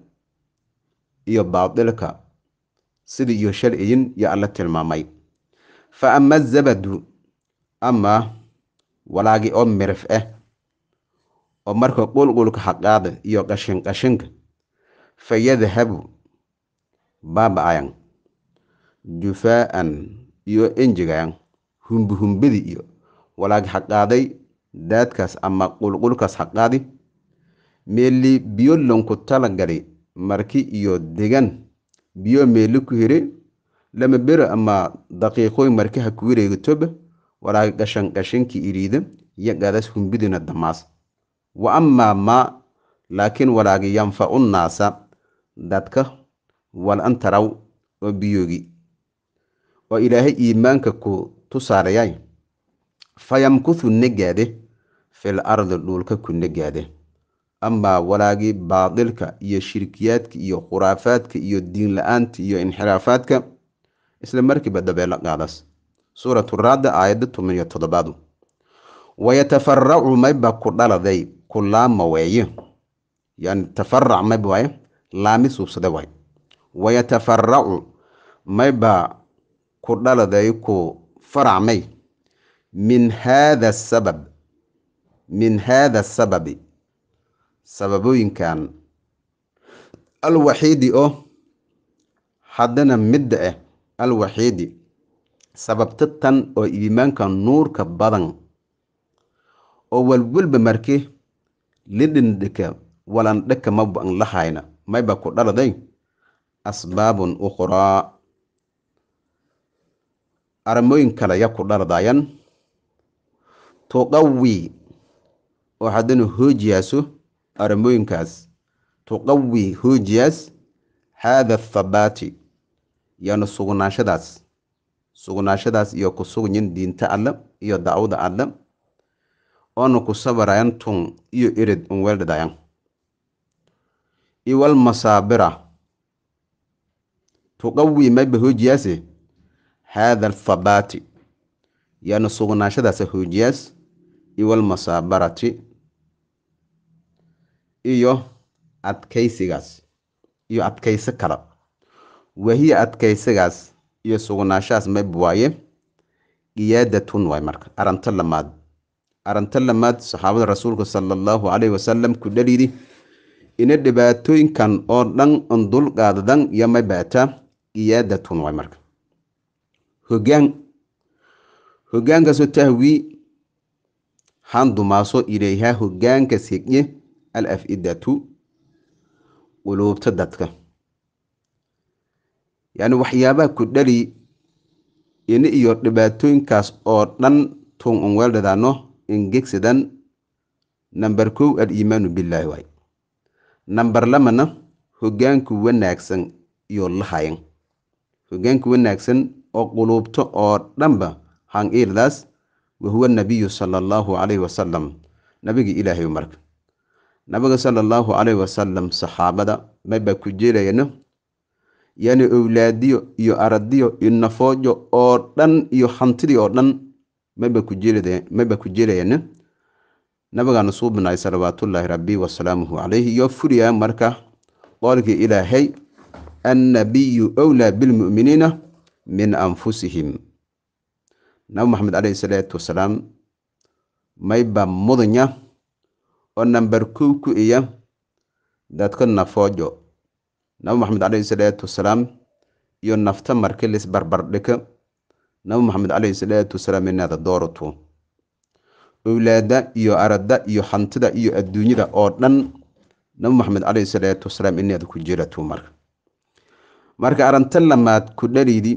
S1: iyo baadilka sidii iyo sharciyin iyo alla tilmaamay fa ama zabadu ama walaagii oo mirif ah oo marka qulqulka xaqaada iyo qashinqashinka fa yadhabu baaba-ayan jufaa-an iyo enjegaan humbuhumbadi iyo walaagi xaqaaday daadkaas ama qulqulkaas xaqaadi meelii biyo lonku tala galay marki iyo degan biyo meelu ku hiri lama bero ama daqiiqooyin markaha ku wareegatoba walaa gashan gashanki iriida iyo gaadaas humbidina damaas wa amaa maa laakiin walaagi yanfacu nnaasa dadka antaraw oo biyoogi oo ilaahay iimaanka ku tusaalayaay fayamkuthu negaade fil ardi dhuulka ku negaade amaa walaagii baadilka iyo shirkiyaadka iyo khuraafaadka iyo diin la-aanta iyo inxiraafaadka isla markiiba dabeelo qaadas suuratu raada aayadda toban iyo toddobaadu wayatafaracu mayba ku dhaladay ku laama weeye yani tafarac mayba waaye laami suubsada waaye wayatafaracu mayba ku dhaladay ku farac may min haada sabab min haada sababi sababooyinkan alwaxiidi oo haddana midda ah alwaxiidi sababta tan oo iimaanka nuurka badan oo walwalba marke lidhindhika walandhaka ma ba-an lahayna mayba ku dhaladay asbaabun ukhraa arrimooyin kale ya ku dhaladayan tuqawi oo haddana hoojiyaaso arrimooyinkaas tuqawi hoojiyaas haada athabaati yano sugnaanshadaas sugnaanshadaas iyo ku sugnin diinta alle iyo dacwada alle oona ku sabarayan tun iyo irid un weeldhadayan iwal tuqawi mayba hoojiyaase haada athabaati yaanu sugnaanshadaasa hoojiyaas iwal iyo adkaysigaas iyo adkayso kala wahiya adkaysigaas iyo sugnaashahaas mayb waaye qiyaadatun waay marka arinto lamaad arinto lamaad saxaabada rasuulka sala allahu calayhi wasalam ku dhaliidi ina dhibaatooyinkan oo dhan ondul qaadadan iyo maybata qiyaadatun waay marka hogaan hogaankaasoo tahwii handumaaso ilayha hogaanka seegye alafidatu quluubta dadka yacni waxyaabaha ku dhali ini iyo dhibaatooyinkaas oo dhan tun un weeldhadaano ingegsadan namber kow aliimaanu billaahi waay namber lamana hogaanku wanaagsan iyo lahayan hogaanku wanaagsan oo quluubto oo dhanba han iirdaas wahuwa nabiyu sala allahu caleyhi wasalam nabigi ilaahay marka nabiga sala allahu caleyh wasalam saxaabada mabaa ku jeelayno yani owlaadiyo iyo aradiyo iyo nafoojo oo dhan iyo hantidii oo dhan mabaa ku jeelayano nabigaana suu banaay salawaatullaahi rabbi wasalaamuhu caleyhi iyo furiya marka qoolkii ilaahay annabiyu owlaa bilmu'miniina min anfusihim nabi maxamed calayhi salaatu wasalaam maybaa mudanya oo namber kow ku iya dadka nafoojo nabi maxamed caleyhi salaatu wasalaam iyo nafta markii lis barbardhika nabi maxamed caleyhi salaatu wasalaam inaada doorato owlaada iyo arada iyo hantida iyo adduunyada oo dhan nabi maxamed caleyhi salaatu wasalaam inaad ku jirato marka marka aranta lamaad ku dhalidi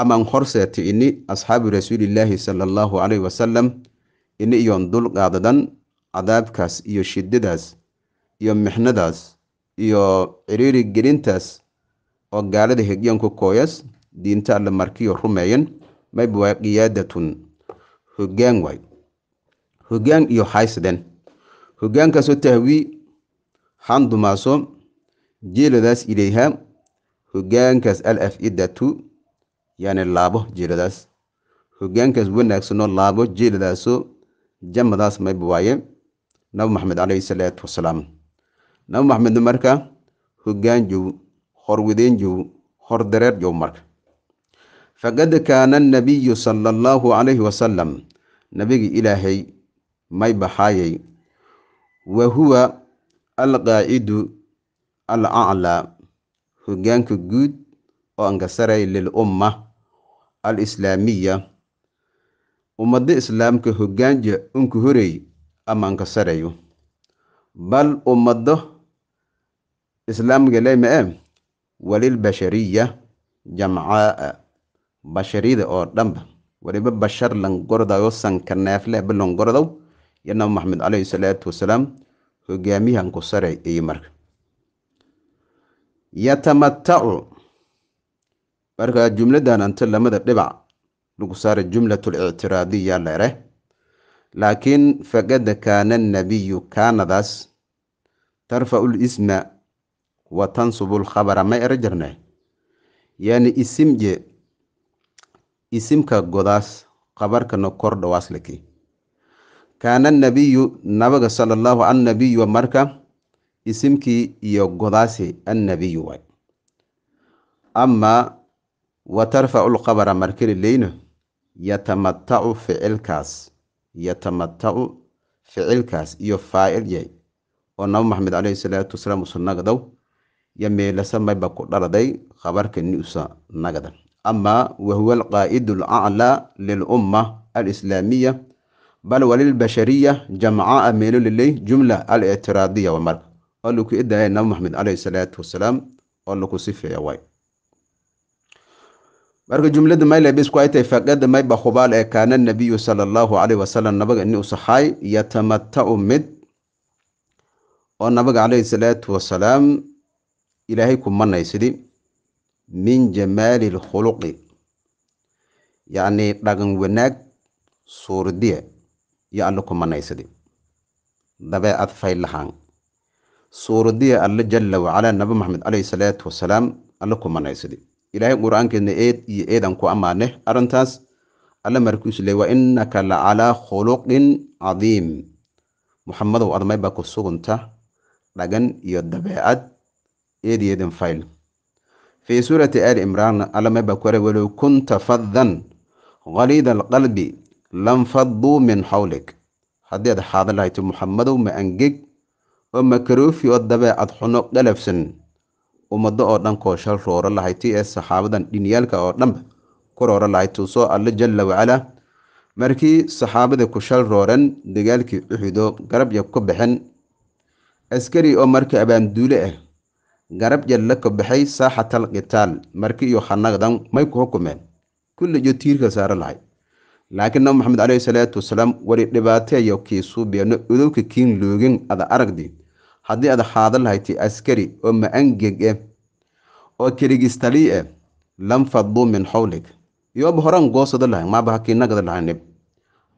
S1: amaan horseeta ini asxaabu rasuulilaahi sala allahu caleyhi wasalam ini iyoon dul qaadadan cadaabkaas iyo shiddadaas iyo mixnadaas iyo ciriiri gelintaas oo gaalada hegyanku kooyas diinta alle markiyo rumeeyan mayba qiyaadatun hogaan waay hogaan iyo haysadeen hogaankaasoo tahwii handumaaso jeeladaas ilayhaa hogaankaas al af-idatu yani laabo jeeladaas hogaankaas wanaagsanoo laabo jeeladaaso jamadaas mayba waaye nabi maxamed calayhi salaatu wasalaam nabi maxamedna marka hoggaan jow horwideen jow hor dareer jow marka faqad kaana anabiyu sala allahu calayhi wasalam nabiga ilaahay may baxaayey wa huwa alqaacidu alaclaa hoggaanka guud oo angasaray lilumma umma al islaamiya ummadda islaamka hoggaanja unka horeey ammaanka sareeyo bal ummaddo islaamiga leh ma e eh? walilbashariya jamcaa bashariyada oo dhanba waliba bashar langorodayo sanka neefleh balangorodow iyo nabi maxamed calayhi salaatu wasalaam hogaamiyahan sare iyo marka yatamatacu marka jumladan anto lamada dhibac lagu saara jumlatu lictiraadiya lere laakiin faqada kaana annabiyu kaanadaas tarfacu lisma wa tansubu lkhabara ma ero jirne yani isimje isimka godaas khabarkana kor kaana nabiyu nabiga sala allahu annabiyu marka isimkii iyo godaasi annabiyu way amaa wa tarfacu lkhabara markani leyna yatamatacu ficilkaas yatamatacu ficilkaas iyo faa'il yahay oo nabi maxamed caleyhi salaatu wasalaam usa nagdow meelasa mayba ku dhaladay khabarkani usa nagda amaa wahuwa alqaa'idu alaclaa lilumma alislaamiya bal walilbashariya jamca'a meeloliley jumla alictiraadiya wa marka oo laku idaya nabi maxamed caleyhi salaatu wasalaam oo laku sifeeya waay marka jumlada maylabisku ay tahay faqada may bahubaal ee kaana nabiyu sala allahu alayh wasalam nabaga ini u saxaay yatamatacu mid oo nabaga calayhi salaatu wasalaam ilaahay kumanaysidi min jamaali lkhuluqi yacni dhaqan wanaag suuridiya iyo alle ku manaysidi dabeecad faydlahaan suurdiya alle jala wacala nabi maxamed calayhi salaatu wasalaam alla ku ilaahay qur'aankeedna eed iyo eedaan ku ammaaneh arrintaas alle markiisu le wa innaka la calaa khuluqin cadiim muxamadow admay baa ku sugunta dhagan iyo dabeecad eedeyeedan fayl fii suurati aali imraan alle may baa ku hara walow kunta faddan khaliida alqalbi lanfadduu min xawlik haddaad xaadan lahayto muxamadow ma angeg oo makaroofi oo dabeecad xuno qalafsan ummado oo dhan kooshal rooro lahayti ee saxaabadan dhiniyaalka oo dhanba ku rooro lahayd tuusoo alle jalla wacala markii saxaabada kushal rooran dagaalkii cuxudo garabya ka baxeen askari oo markii abaanduule ah eh, garabya la baxay saaxatal qitaal markii iyo khanaqdan may ku hukumeen kulli iyo tiirka saaro lahay laakiin nabi maxamed caleyhi salaatu wasalaam weli dhibaateeyo kiisuu beeno udowka kiin loogin ada aragdii haddii aad haadan lahayti askari oo ma-angeg eh oo keligistali eh lam faduu min xawlig yooba horan goosada lahay maaba hakiinagada lahanib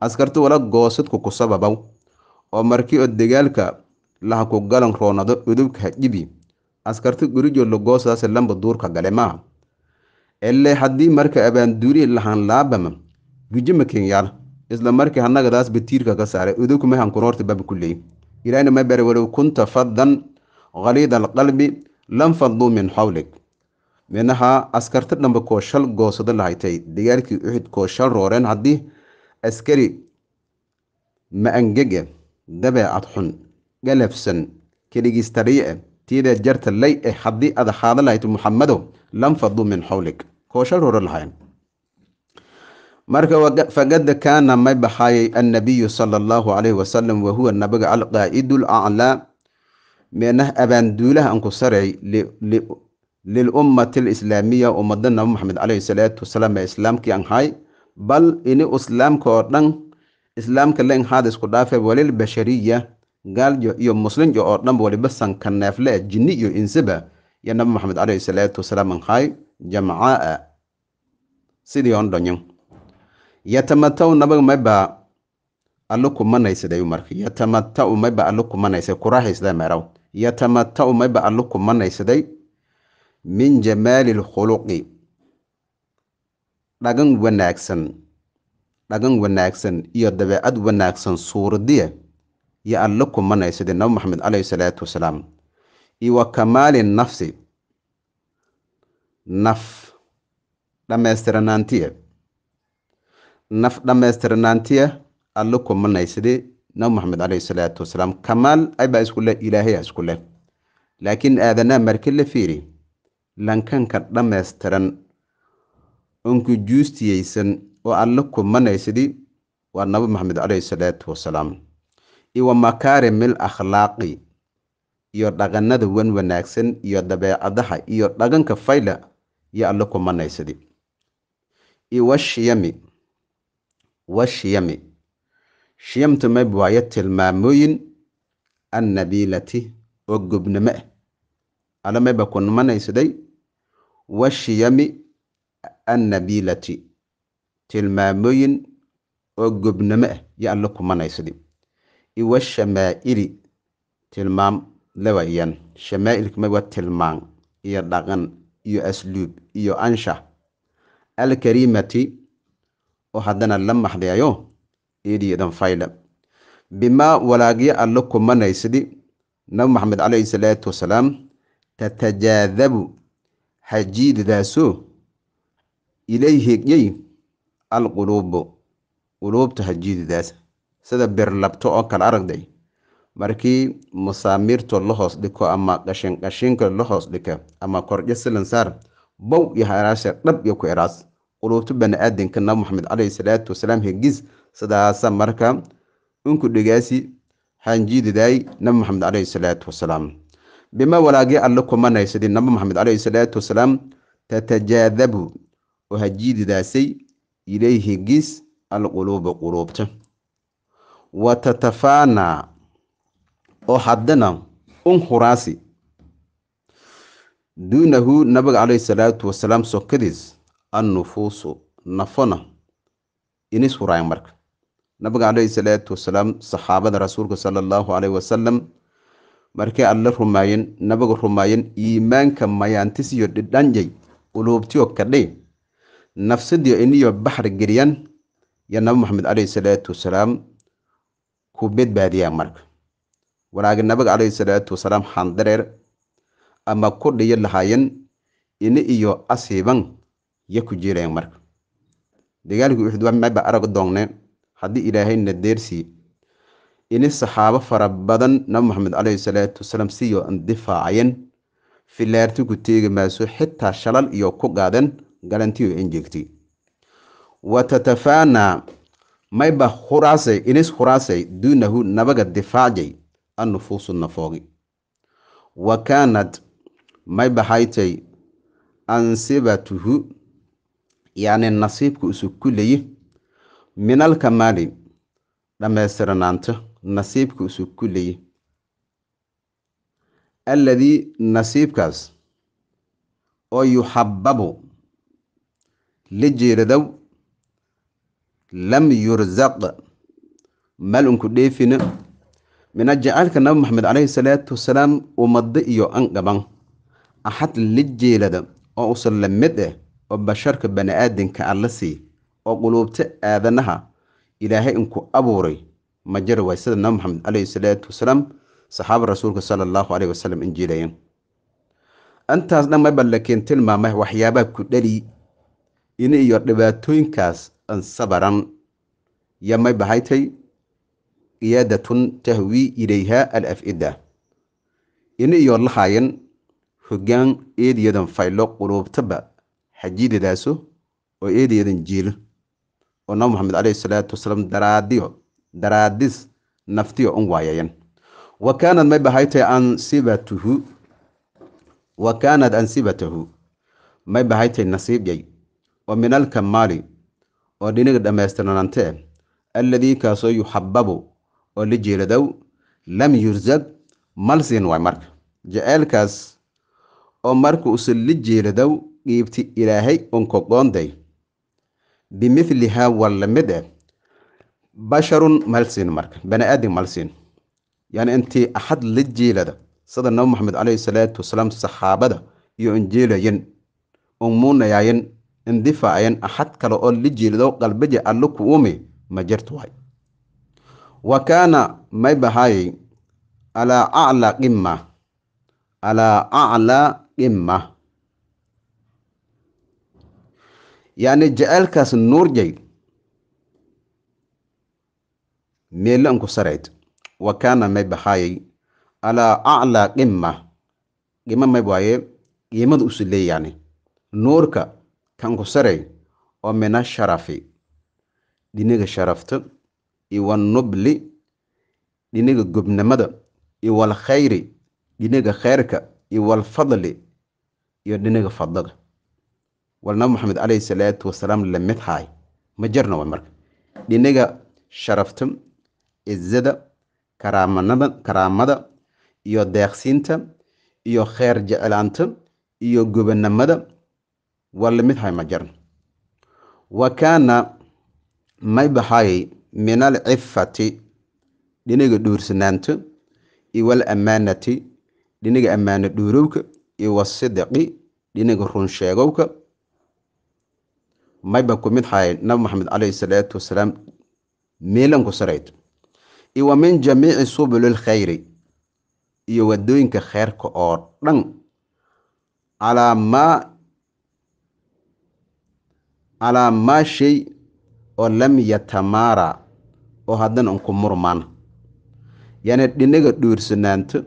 S1: askartu wala goosadku ku sababaw oo markii oo dagaalka laha ku galan roonado udubka dhibi askartu gurijo lagoosadaase eh, lamba duurka gale maaha ele haddii marka abaanduurihi lahaan laabama gujo isla markii hanagadaas batiirka ka saaray udubkumahankunoorta ilahina ma bari walow kunta faddan khaliida alqalbi lam faduu min xawlig minaha askarta dhambe kooshal shal lahaytay dagaalkii uxid koo rooreen haddii askari ma-angege dabeecad xun galabsan keligiis tadhiye jarta lay eh haddii aad haada lahaytay muxamadow lam faduu min xawlig koo shal lahayn marka fagada kaana may baxaayay annabiyu sala allahu calayhi wasalam wahuwa nabiga alqaa'idu alaclaa meenah abaanduulaha anku sarey lilummati alislaamiya ummadda nabi maxamed caleyhi salaatu wasalaam ee islaamkii anhay bal ini islaamka oo dhan islaamka lenghaad isku dhaafe walilbashariya gaaljo iyo muslimjo oo dhan waliba sanka neefle jinni iyo insiba iyo nabi maxamed caleyhi salaatu wasalaam anhay jamcaa sidii on dhonyo yatamataw nabaga mayba allo kumanaysidayu marka yatamata-u mayba allo kumanaysiday kurahaysda meeraw yatamata-u mayba allo kumanaysiday min jamaali lkhuluqi dhagan wanaagsan dhagan wanaagsan iyo dabeecad wanaagsan suuradiya yo allo kumanaysiday nabi maxamed caleyhi salaatu wasalaam iyo wa kamaali nafsi naf dhammaystiranaantiya naf dhammaystirnaantiya alle kumanaysade nabi maxamed caleyhi salaatu wasalaam kamaal abaa iskule isku leh laakiin aadanaa marki la fiiri lankanka dhammaystiran unku juustiyeysan oo alle kumanaysadi waa nabi maxamed caleyhi salaatu wasalaam iyo wa makaarimil akhlaaqi iyo dhaqanada wan wanaagsan iyo dabeecadaha iyo dhaqanka fayla iyo alle kumanaysadi iyo washiyami washiyami shiyamtu meb waayo tilmaamooyin annabiilati oo gobnamo ah ala mayba ku nimanaysaday washiyami annabiilati tilmaamooyin oo gobnamo ah yo alla kumanaysadi iwa shamaa'ili tilmaam lawayaan shamaa'ilka meb waa tilmaan iyo dhaqan iyo asluub iyo anshax alkariimati oo haddana la maxdayayo iidiidan faydha bimaa walaagyo allo kumanaysidi nabi maxamed calayhi salaatu wasalaam tatajaadabu hajiidadaasoo ilay heegyey alquluubu quluubta hajiidadaas sida birlabto oo kale aragday markii masaamiirto la hoos dhiko ama qashin qashinka la hoos dhika ama kordhyo silansaar bow iyo haraasha dhab iyo ku eraas quruubto baniaadanka nabi maxamed caleyhi salaatu wasalaam hegiis sidaasa marka unku dhigaasi xaanjiididaay nabi maxamed caleyhi salaatu wasalaam bima walaagii alle kumanaysadi nabi maxamed caleyhi salaatu wasalaam tatajaadabu oo hajiididaasay ilay hegiis alquluuba quluubta wa tatafaanaa oo haddana unhuraasi duunahu nabiga caleyhi salaatu wasalaam sokadiis annufuusu nafona inis huraayan marka nabiga caleyhi salaatu wasalaam saxaabada rasuulka sala allahu caleyhi wasalam markay alla rumaayeen nabiga rumaayeen iimaanka mayaantisiyo dhidhanjay uluubtiyo kadhay nafsadiyo iniyo baxr geliyan yo nabi maxamed caleyhi salaatu wasalaam ku badbaadiyaan marka walaagi nabiga caleyhi salaatu wasalaam xandareer ama ku dhiyi lahaayeen ini iyo asiiban iyo ku jiileen marka dagaalkii uxud waa maba arag doogne haddii ilaahay na deersii ini saxaabo fara badan nabi maxamed caleyhi salaatu wasalaam siyo an difaacayeen filaarti ku teegi maaso xitaa shalal iyo ku qaadeen galantiyo injegti wa tatafaanaa mayba khuraasay inis khuraasay duunahu nabaga difaacjay annufuusu nafoogi wa kaanad maybahaytay ansibatuhu yacni nasiibka isu kullayi minal kamaali dhammaystirnaanto nasiibka isu kullayi alladii nasiibkaas oo yuxababu la jeeradow lam yurzaq mal unku dheefina mina jacaylka nabi maxamed calayhi salaatu wasalaam ummaddo iyo an axad la jeelada oo usan la mid ah oo basharka bani'aadanka alla ah siiy oo quluubta aadanaha ilaahay inku abuuray ma jira waay sida nabi maxamed calayhi salaatu wasalaam saxaaba rasuulka sala allahu caleyhi wasalam injiilayeen intaas dhan mayba lakiin tilmaamay waxyaabaha ku dhali ini iyo dhibaatooyinkaas ansabaran yo may bahaytay qiyaadatun tahwii ilayha al af'ida ini iyo lahaayan hogaan eediyadan faylo quluubtaba xajiidadaaso oo eedayadan jiilo oo nabi maxamed caleyhi salaatu wasalaam daraadiyo daraadis naftiyo un waayayan wa kaanad may baxay ansibatuhu wa kaanad ansibatahu may bahaytay nasiibyay oo minalka maali oo dhiniga dhammaystirnanaantee alladii kaasoo yuxababu oo la jeeladow lam yursag malsiin waay marka jaceylkaas oo marka uusan la jeeladow dhiibti ilaahay onkogoonday bimilihaa waa lamid e eh, basharun malsin marka baniaadin malsin yani intii axad la jielada sida nabi maxamed caleyhi salaatu wasalaam saxaabada iyo onjeelayan on indifaayan axad kale oo la jielado qalbaji allo ku uumi ma jirto waay wa kaana maybahaayey alaa aclaa qimma alaa aclaa qimma yacni jacaylkaas nuuryayd meello an ku sarayd wa kaana may baxaayay alaa aclaa qima qima may waaye qiimada usu leey yani nuurka kan saray oo mina sharafi dhiniga sharafta iyo wanubli dhiniga gobnimada iyo walkhayri dhiniga khayrka iyo walfadli iyo dhiniga fadlada war nabi maxamed caleyhi salaatu wasalaam la mid haay ma jirna way marka dhinaga sharafta izada karaamanada karaamada iyo deeqsiinta iyo kheer jeclaanta iyo gubanamada waa lamid mid ma jarna wa kaana may baxaayay min alcifati dhinaga dhuursanaanta iyo waalaamaanati dhinaga ammaano dhuurowka iyo wasidqi dhinaga runsheegowka mayba ku mid hahayn nabi maxamed calayhi salaatu wasalaam miilanku sarayd iyo wa min jamiici subulilkhayri iyo wadooyinka kheyrka oo dhan calaa maa calaa maa shay oo lam yatamaara oo haddana unku murmaan yacni dhinaga dhuursanaanta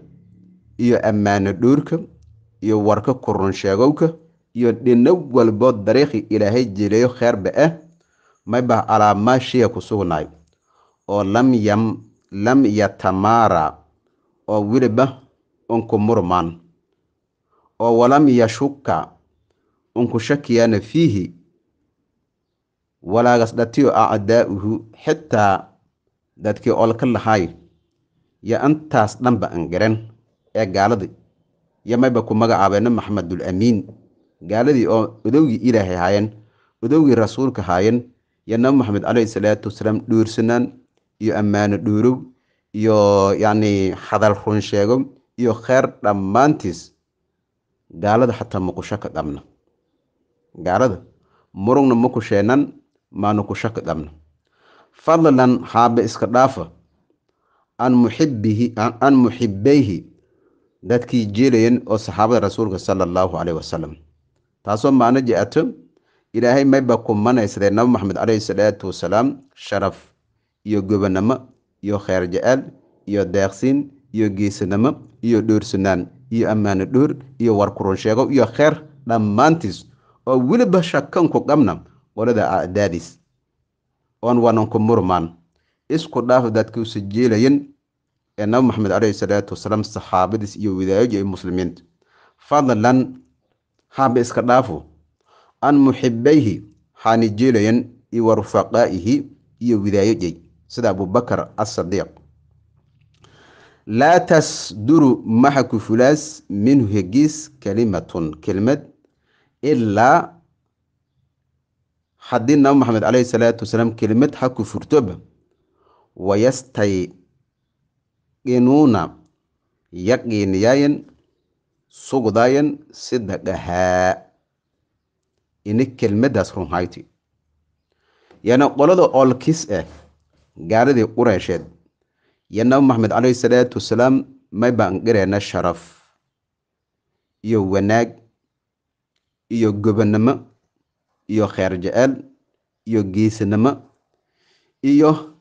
S1: iyo ammaano dhuurka iyo warka kurun sheegowka iyo dhinag walbood dariiqi ilaahay jilayo kheerba ah eh, maybah calaa maa ku sugnaay oo lam yatamaara oo weliba unku murmaan oo walam yashuka unku shakiyaana fiihi walaagas dhatiyo acdaa'uhu ah xitaa dadkii olka lahaay yo intaas dhanba angaran ee gaaladii iyo mayba ku magacaabeeno maxamedulamiin gaaladii oo odowgii ilaahay haayeen odowgii rasuulka haayeen iyo nabi maxamed calayhi salaatu wasalaam dhuursanaan iyo ammaano dhuurow iyo yani hadal run sheego iyo kheer dhammaantiis gaalada xataa makusha ka dhabna gaalada murugna ma ku sheenan maanu kusha ka dhabna fadlan xaabe iska dhaafa an muxibihi can muxibbeyhi dadkii jeelayan oo saxaabada rasuulka sala allahu caleyh wasalam taasoo macno ji-ato ilaahay mayba ku nabi maxamed caleyhi salaatu wasalaam sharaf iyo gobanamo iyo kheyr ja-aal iyo deeqsiin iyo geesanimo iyo dhoorsanaan iyo ammaano dhoor iyo warkurun sheego iyo kheyr dhammaantiis oo weliba shakanku qabna walada acdaadiis oon wananku murmaan isku dhaaf dadkii usa ee nabi maxamed caleyhi salaatu wasalaam saxaabadiis iyo wadaayaji ee muslimiinta fadlan haanba iska dhaafo an muxibayhi xaanijeelayan iyo wa rufaqaa'ihi iyo widaayojay sida abubakar asadiiq laa tasduru maxa ku fulaas minhu hegiis kalimatun kelmad ilaa haddii nabi maxamed calayhi salaatu wasalaam kelimad ha ku furtoba wayastayqinuuna yaqiiniyaayan sugudayan sida dhahaa ini kelmaddaas runhayti hayti yana qolada oolkis ah gaaladii qureysheed yo nabi maxamed calayhi salaatu wasalaam may baan dhirayna sharaf iyo wanaag iyo gobanimo iyo kheer je iyo geesinimo iyo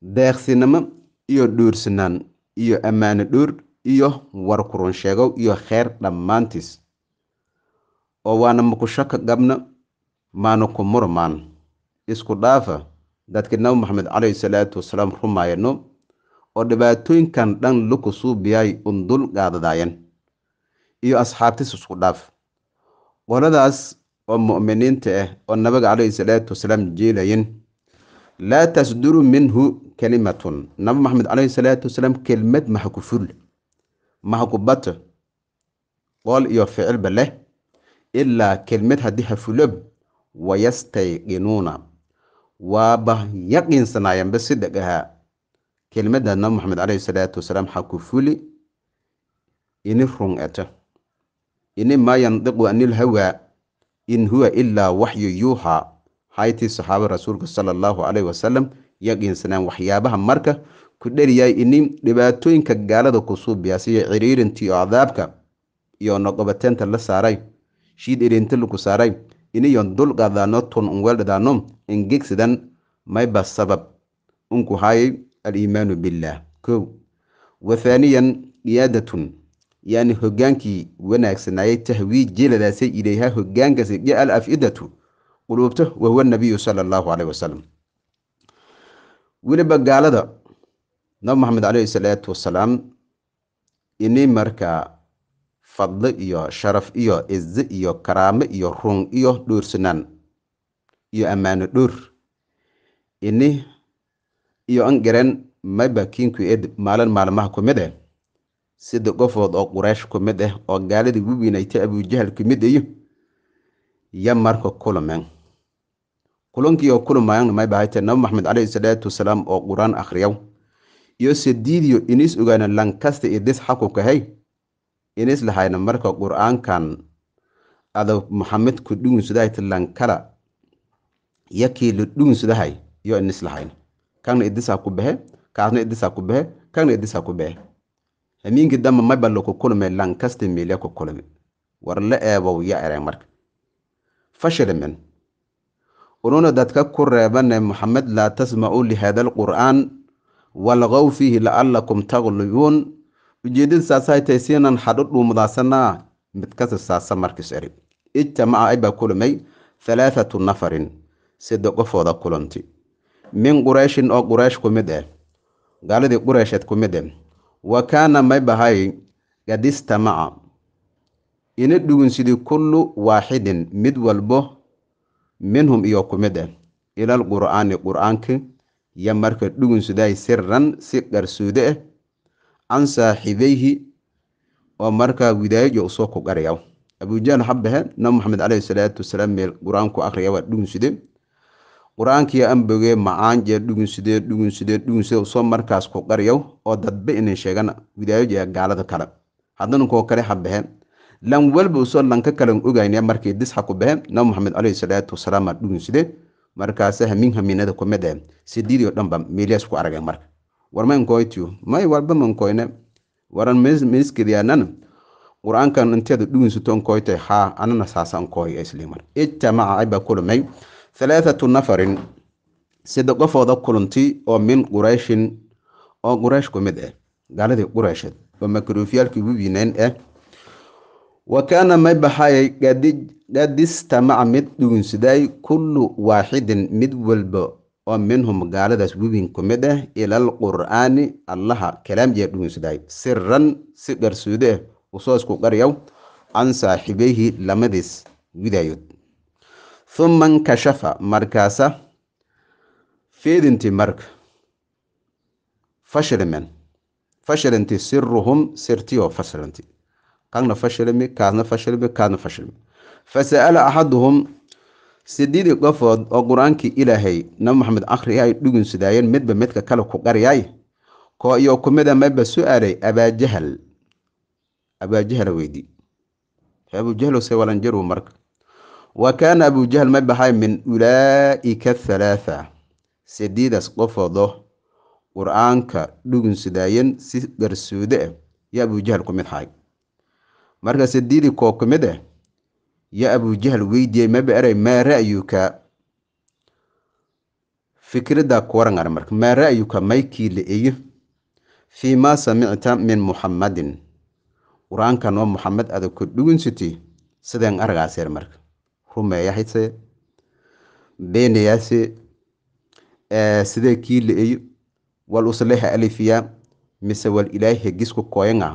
S1: deeqsinimo iyo dhuursinaan iyo ammaano dhuur iyo warkurun sheegow iyo kheer dhammaantiis oo waana mukusho ka gabna maana ku murmaan isku dhaafa dadkii nabi maxamed calayhi salaatu wasalaam rumaayano oo dhibaatooyinkan dhan luku un dul gaadadayan iyo asxaabtiis isku dhaaf qoladaas oo mu'miniinta ah oo nabiga calayhi salaatu wasalaam jeelayin laa tasduru minhu kelimatun nabi maxamed calayhi salaatu wasalaam kelmad maxa ku ful mahkubato qool iyo ficilba leh ilaa kelmed haddii hafulob wayastayqinuuna waaba yaqiinsanaayeenba sidheg ahaa kelmadda nabi maxamed caleyhi salaatu wasalaam ku fuli ini rung eto ini maa yandiqu anilhawaa in huwa ilaa waxyu yuuhaa haytii saxaabada rasuulka sala allahu caleyhi wasalam yaqiinsanaan waxyaabaha marka ku dheliyaay inin dhibaatooyinka gaalada ku suubiya siyo ciriirintii oo cadaabka iyo noqobateenta la saaray shiid irinta laku saaray iniyon dulqadano ton unweeldhadano ingegsidan mayba sabab unku hayay aliimaanu billaah ko wathaaniyan iyaadatun yani hogaankii wanaagsanaayay tahwii jeladaasay ilayha hogaankaasi ja al afidatu quluubto wahuwa nabiyu sala allahu caleyh wasalam weliba gaalada nabi maxamed caleyhi salaatu wasalaam ini markaa fadlo iyo sharaf iyo ize iyo karaame iyo run iyo dhowrsanaan iyo ammaano dhuur ini iyo angaren mabakiinku ed maalin maalmaha ku mid eh, sida qofood oo quraysh kumid eh oo gaaladii u weynaytay abujahal kumid mid iyo ya marka kulumeen kulankii oo kulumayan maybahaytay nabi maxamed caleyhi salaatu wasalaam oo qur-aan akhriyow iyo sadiidiyo inis ogaana lankasta idis xaku kahay inis lahayna marka qur'aankan ada maxamed ku dhugunsudahayta lankala yakii la dhugunsudahay yo inis lahayna kana idisaa ku bahe kaasna idisaa ku bahe kana idisaa ku bahe hamiinki damba maballa ku kulme lankasta meelya ku kulme war la eebow ya ereen marka fashirmin ununa dadka ku reebane maxamed laa tasmacuu lihaada alqur'aan walaqow fiihi la'allakum taqlibun ujeedada saasahay tahay sinan hadhu mid kasa saasa markis eri ijtamaca ibaa kulmay halaathatu nafarin sida qofooda kulanti min qureyshin oo qureysh kumid mid ah eh, gaaladii qureysheed kumid mid ah wa kaana maybahay gadistamaca ina dhugunsidi kullu waaxidin mid walbo minhum iyo kumid mid ah ilal qur'aani Eh, iyo marka dhugunsudahay siran si qarsuude ah can saaxibayhi oo markaa widaayajo usoo kobgaraya abujahl waxa bahe maxamed caleyhi salaatu wasalaam meel qur-aanku akriya waa dhugunsude qur-aankii ambogee macaan jee dhugunsude dhugunsude dhugunsude usoo markaas kobgarayow oo dadba inay sheegan widaayajo gaalada kale haddanunkoo kale ha bahe lan walba usoo lanka kalen ogayna markii disxa ku bahe nabi maxamed caleyhi salaatu wasalaam aa dhugunside markaase hamin ah haminada kumide ah sidiidio dhanba milyas ku arageen marka war may warba mankoyne waran miskidyanan qur-aankan inteeda dhuginsuto nkoyte anana saasa islimar ijtamaca ayba kulmay halaathatu nafarin sida qofooda kulanti oo min qurayshin oo quraysh kumid ah gaaladii quraysheed oo makruufiyaalkii ugu wiineen ah, wa kaana may baxaayay maca mid dhugunsidaay kullu waaxidin mid walba oo minhum gaaladaas wibin ku mid ah ilal qur'aani allaha kalaamjiya dhugunsidaay siran si qarsuude ah usoosku qaryaw can saaxibayhi lamadiis gudayood huma nkashafa markaasa feedintii marka fashilmen fashilinti siruhum sirtiyoo fashilinti kaasna fashilmi kaasna fashilmi kaasna fashilmi fasa'ala axaduhum sideedii qofood oo qur-aankii ilaahay nabi maxamed akhri ay dhugunsudaayeen midba midka kale ku qaryaay koo iyo kumida maba su-aalay abaajahal abaajahal weydi abujahlow se walanjaru marka wa kaana abujahal ma min ulaa'ika halaatha sideedaas qofoodo qur-aanka dhugunsudaayeen si garsuude ah yo abujahal ku haay markaase diidi koo ku mid ah yo abuujahal weydiiyey maba eray maa ra'yuka fikraddaa kuwaran ar marka maa ra'yuka maykiila eyo fii maa samicta min muxammadin qur-aankanoo muxamed ada ku dhugunsiti sideen argaaseer marka rumeeyahayse beenayaase sidee kiila eyo wal usleha alifiya mise wal ilaahiya gisku kooyanga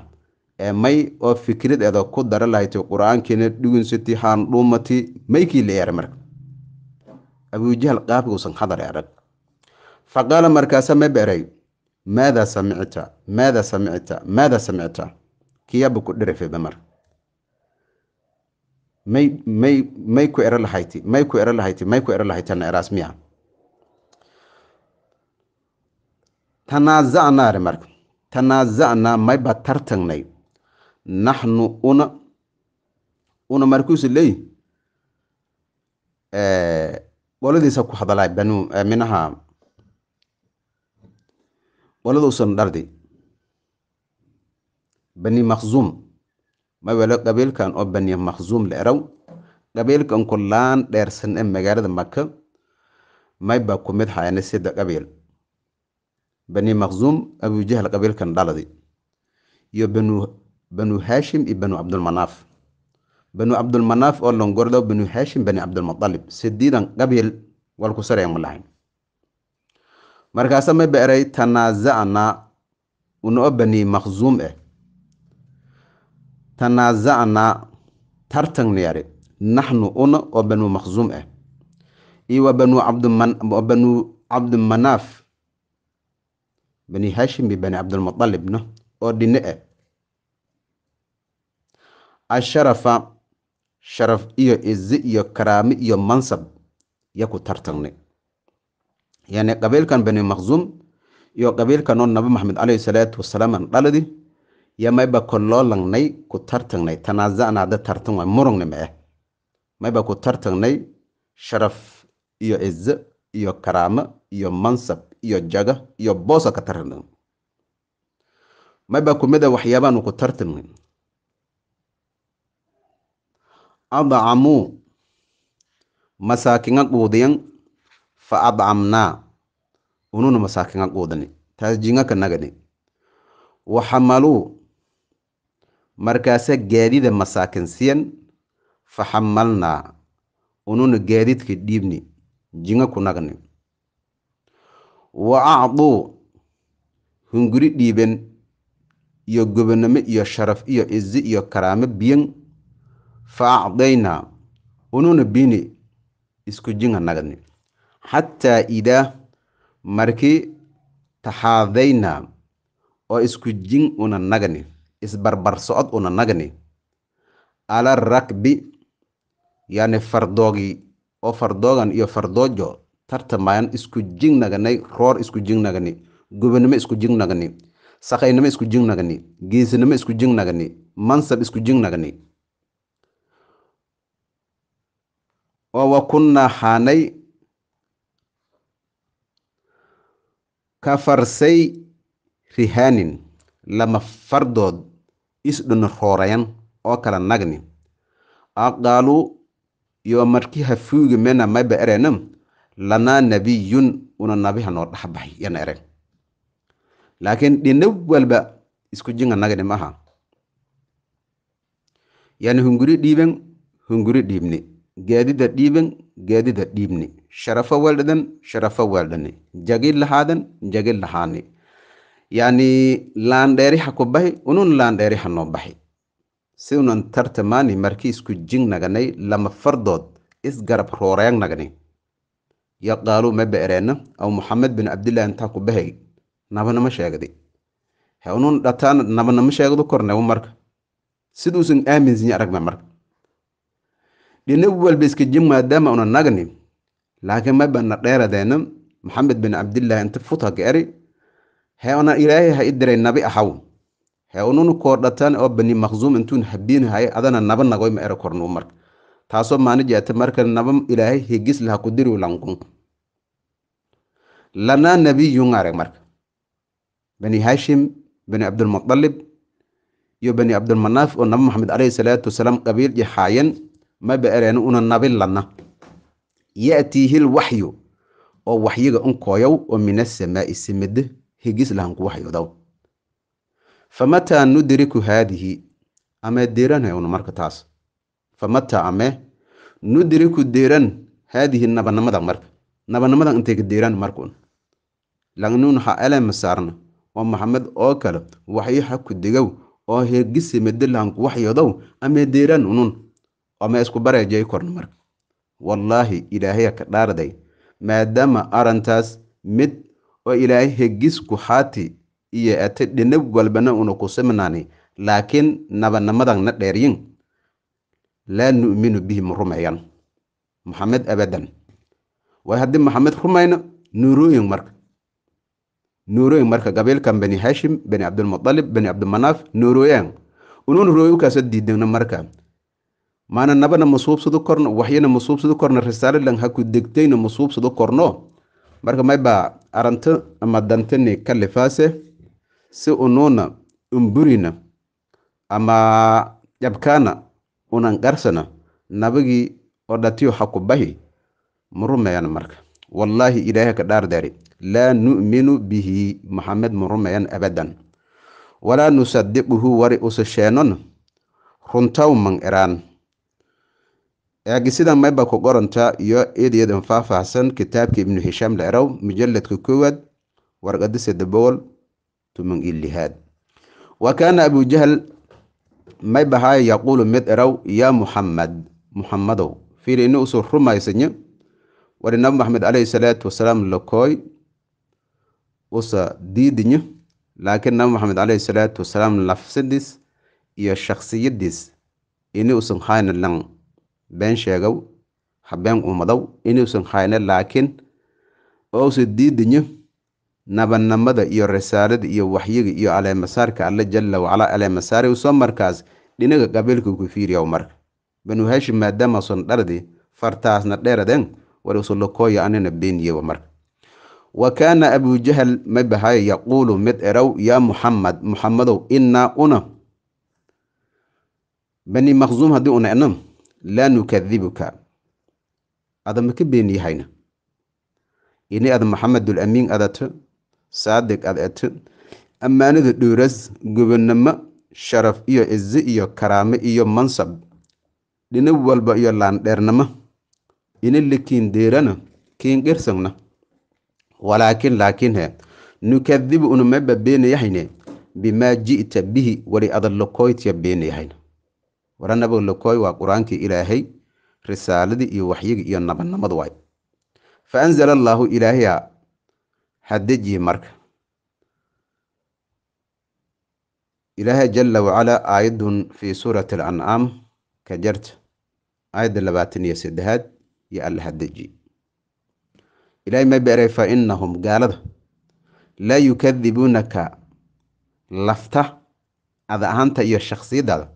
S1: emay oo fikradeeda ku dara lahayti qur-aankiina dhigunsitii haan dhuumati maykii la yeeray marka abuujahl qaabiguusan hadar erag fa markaasa ma beray maada samicta maada samicta maada samicta kiyaabu ku dherefeba mar may may may ku ero lahayti may ku ero lahayti may ku ero lahaytana eraas miya tanaazacnaare marka tanaazacnaa mayba tartagnay naxnu una una markuusu ley qoladiisa ku hadalay banu minaha qolada usan dhardi bani makhzuum mawelo qabiilkan oo bani makzuum la eraw qabiilkan kulaan dheersan ee magaalada maka mayba ku mid hayana sida qabiil bani makzuum abujahl qabiilkan dhaladi iyo banu banu haashim iyo banu cabdulmanaaf banu cabdulmanaaf oo longordaw banu haashim bani cabdulmualib sidiidan qabiil wal ku sareen mulahayn markaasa ma beeray tanaazacnaa unoo bani maqzuum eh tanaazacnaa tartangniyare naxnu una oo banu maqzuum eh iyo wa banu cabdibanu cabdimanaaf bani haashim iyo bani cabdulmualibna oo dhine ah eh asharafa sharaf iyo izi iyo karaame iyo mansab ya ku tartagnay yani qabiilkan bani maqzuum iyo qabiilkanoo nabi maxamed caleyhi salaatu wasalaaman dhaladi ya mayba kolloolagnay ku tartagnay tanaasacna hadda tartan waay murugni mee mayba ku tartagnay sharaf iyo cizo iyo karaamo iyo mansab iyo jaga iyo boosa ka tartagnay mayba kumida waxyaabaanu ku tartagnay adcamuu masaakiŋa quudiyaŋ fa adcamnaa ununa masaakiŋa quudani taas jiŋa ka wa xamaluu markaase gaadida masaakin fa xamalnaa ununa gaadidka dhiibni jiŋa ku nagni wa acduu hunguri dhiiben iyo gobonamo iyo sharaf iyo izi iyo karaamo biyan fa acdaynaa ununa bini isku jinha nagadni xataa idaa markii taxaadayna oo isku jin una nagani isbarbarsocod una nagani ala rakbi yani fardoogi oo fardoogan iyo fardoojo tartamayan isku jing naganay roor isku jing nagani gubannimo isku jing nagani sakaynimo isku jing nagani geesinimo isku jing nagani mansab isku jing nagani oo wa kunnaa xaanay ka farsay rihaanin lama fardood isdhun roorayan oo kala nagni aqaalu yo marki hafuugi mena mayba erenam lanaa nabiyun una nabiha noo dhaxbaxay yana eren laakiin dhina walba isku jinga nagni maaha yani hunguri dhiiben hunguri dhiibni gaadida dhiiban gaadida dhiibni sharafa waldhadan sharafa waldhane jagid lahaadan jagid lahaane yani laandheeri ha ku bahi unun laandheeri ha noo baxi si unan markii isku jing naganay lama fardood isgarab rooreeg nagnay yaqaalu ma beereenna aw muxamed bin cabdillahi intaa ku bahay nabanama sheegdi he unun dhataan nabanama sheegdo kornewo marka siduusan aaminsinya aragme marka dhinac walba iska jim maadaama una nagni laakiin ma bana dheeradeena maxamed bin cabdillah inta fut haka hee una ilaahay ha i diray nabi axaw hee ununa koordhataan oo bani maqsuum intuun habiin adana naba nagoy ma ere kornuu marka taasoo maani jeeta marka naba ilaahay higis laha ku diriw lanqun lanaa nabiyun marka bani hashim bani cabdulmutalib iyo bani cabdulmanaaf oo nabi maxamed caleyhi salaatu wasalaam qabiil iyo mabaereen una nabin ya'tiihil waxyu oo waxyiga unkooyow oo minasamaa'i simade higislahan ku waxyoodaw famataa nudriku haadihi amee deeranhay una marka taas famataa amee nudriku deeran haadihi nabanamada marka nabanamadan intay ka deeraan marka ha eleema saarna oo maxamed oo kale waxyo ha ku digow oo hegisamade lahan ku waxyoodow unun ama isku baraya jaykorna marka wallaahi ilaahaya ka dhaarday maadaama arantaas mid oo ilaahay hegis xaati iyo ate dhinab walbana una ku simnaani laakiin nabanamadan na dheeryin laa nu'minu bihi ma rumeeyan maxamed abadan way haddii maxamed rumayno nuurooyin marka nuurooyin marka qabiilkan bani hashim bani cabdilmutalib bani cabdimanaaf nuurooyaan unuun rooyukaasoo diidana marka maana nabana ma korno waxyana ma korno risaalo haku ha ku degtayna ma korno marka mayba aranto ama dantani kalifaase si unuuna umburina ama yabkaana unan qarsana nabagii oo dhatiyo ha bahi ma marka wallaahi ilaahay ka dhaardaari laa nu'minu bihi maxamed ma abadan walaa nusadiquhu wari usa sheenon runtaw man eraan eegisida maybako qoronta iyo eedayadan faahfaahsan kitaabka ibnu hishaam lacrow mujaladka koowaad warqadisa dabool tuman iyo wa kaana abujahl maybahaayo yaquulu mid erow yaa muxamed muxamadow fiiri ini usuu rumaysanyo wari nabi maxamed caleyhi salaatu wasalaam lokooy usa diidinyo laakiin nabi maxamed caleyhi salaatu wasalaam lafsidiis iyo shakhsiyadiis ini usan khayna been sheegow habeen umadow inuusan khaaynay laakiin ousa diidiyo nabanamada iyo risaalada iyo waxyiga iyo aleemasaarka alle jala wacalaa aleemasaari usoo markaas dhinaga qabiilkuu ku fiiriyaw marka banu hashim maadaama son dhardi fartaasna dheeradeen warisulokoya anina beeniyewa marka wa kaana abujahal mabahayo yaquulu mid erow yaa muxamad muxamadow inaa una bani maqsuum haddii una laa nukadibuka adama ka been yahayna ini ada maxamedul amiin adato saadig ad ato ammaanada dhuuras gobonnimo sharaf iyo izi iyo karaame iyo mansab dhinab walba iyo laandheernimo ina la kiindeerana kiingirsigna walaakin laakin he nukadibu una meba yahayne bimaa ji'ta bihi wali ada lokoytya beenayahayna waranabow lakooy waa qur-aankii ilaahay risaaladii iyo waxyigii iyo nabanimadu waay fa anzala allaahu ilaahaya hadejiye marka ilaahay jala wacalaa aayadun fii suurati alancaam ka jarta aayadda labaatan iyo saddexaad iyo alla hadeji ilaahay ma beeray fa inahum gaalada laa yukadibuunaka lafta ada ahaanta iyo shakhsiyadaada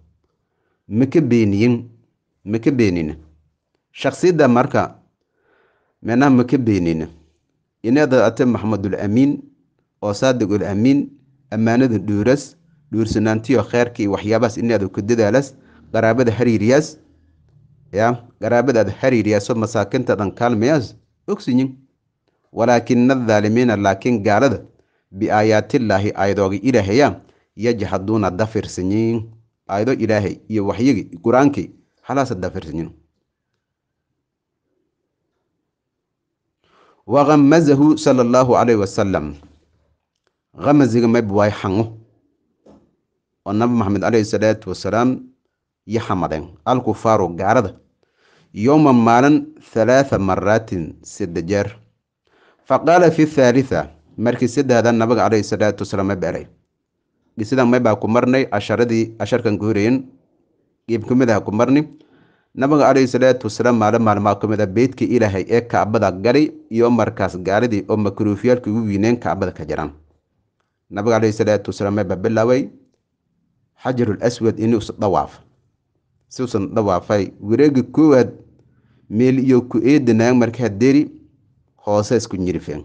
S1: maka beeniyin maka beenin shaksiyadda marka meenaha maka beenin inaada ate maxamedul oo saadiq ulamiin ammaanada dhuuras dhuursanaantiyo kheerkii waxyaabahaas inaada ku dadaalas qaraabada hariiriyaas ya qaraabadaada hariiriyaaso masaakintadan kaalmayaas ogsiyin walaakina adaalimiina laakiin gaalada biaayaatillaahi aayadooga ilaahayaa yajhaduuna dafirsanyiin aayado ilaahay iyo waxyigii qur-aankii halaasad dhaafirsanino waamazahu sala allaahu alayhi wasalam hamaziga mayb waay xango oo nabi maxamed alayhi salaatu wasalaam yo xamadeen alkufaaru gaarada yowma maalin halaatha maraatin sadde jeer faqaala fi haalitha markii saddexda nabiga calayhi salaatu wasalaam mayb eray gisidan may ku marnay casharadii casharkan guurayn iibkumidaha ku marni nabiga calayhi salaatu wasalaam maalin maalmaa ku mid ah beydka ilaahay ee kacbada galay iyo markaas gaaladii oo makruufiyaalka ugu wiineen kacbada ka jiraan nabiga calayhi salaatu wasalaam may baa bilaaway xajarul aswad inuusa dhawaaf si uusan dhawaafay wareegi koowaad meel iyo ku eedanaag markaa deri hoose isku nyirifeen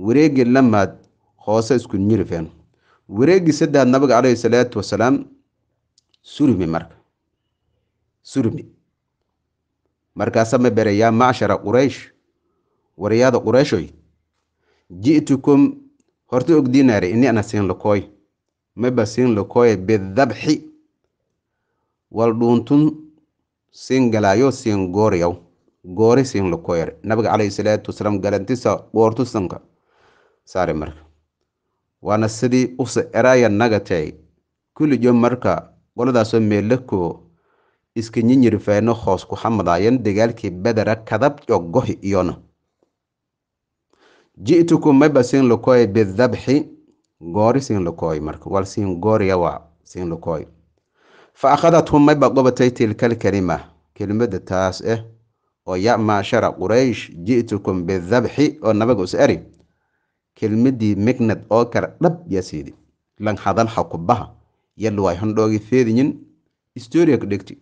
S1: wareegi lamaad hoose isku nyirifeen wareegii saddex nabiga caleyhi salaatu wasalaam surmi marka surmi markaasa ma bere yaa macshara quraysh waryaada qurayshoy ji'tukum horta ogdiinaare ini ana siin lokooy maba siin lakooye bidabxi wal dhuuntun siin galaayo siin gooriyaw goori siin lakooyar nabiga caleyhi salaatu wasalaam galantisa dhoortusanka saare marka waana sidii usa eraya nagatay kulijo marka goladaasoo meelako iska nyinyirfayno hoos ku xamadayan dagaalkii bedera kadab cogohi iyona ji'tukum maba siin lakoy bidabxi goori siin lakoy marka wal siin gooriya waa siin fa akhadathu maba qobatay tilkal kelima kelimada taas ah oo ya'maa shara quraysh ji'tukum bidabxi oo nabaga us eri kelmadii mignad oo kale dhab yaaseedi lan hadal ha ku baha yallu dhegti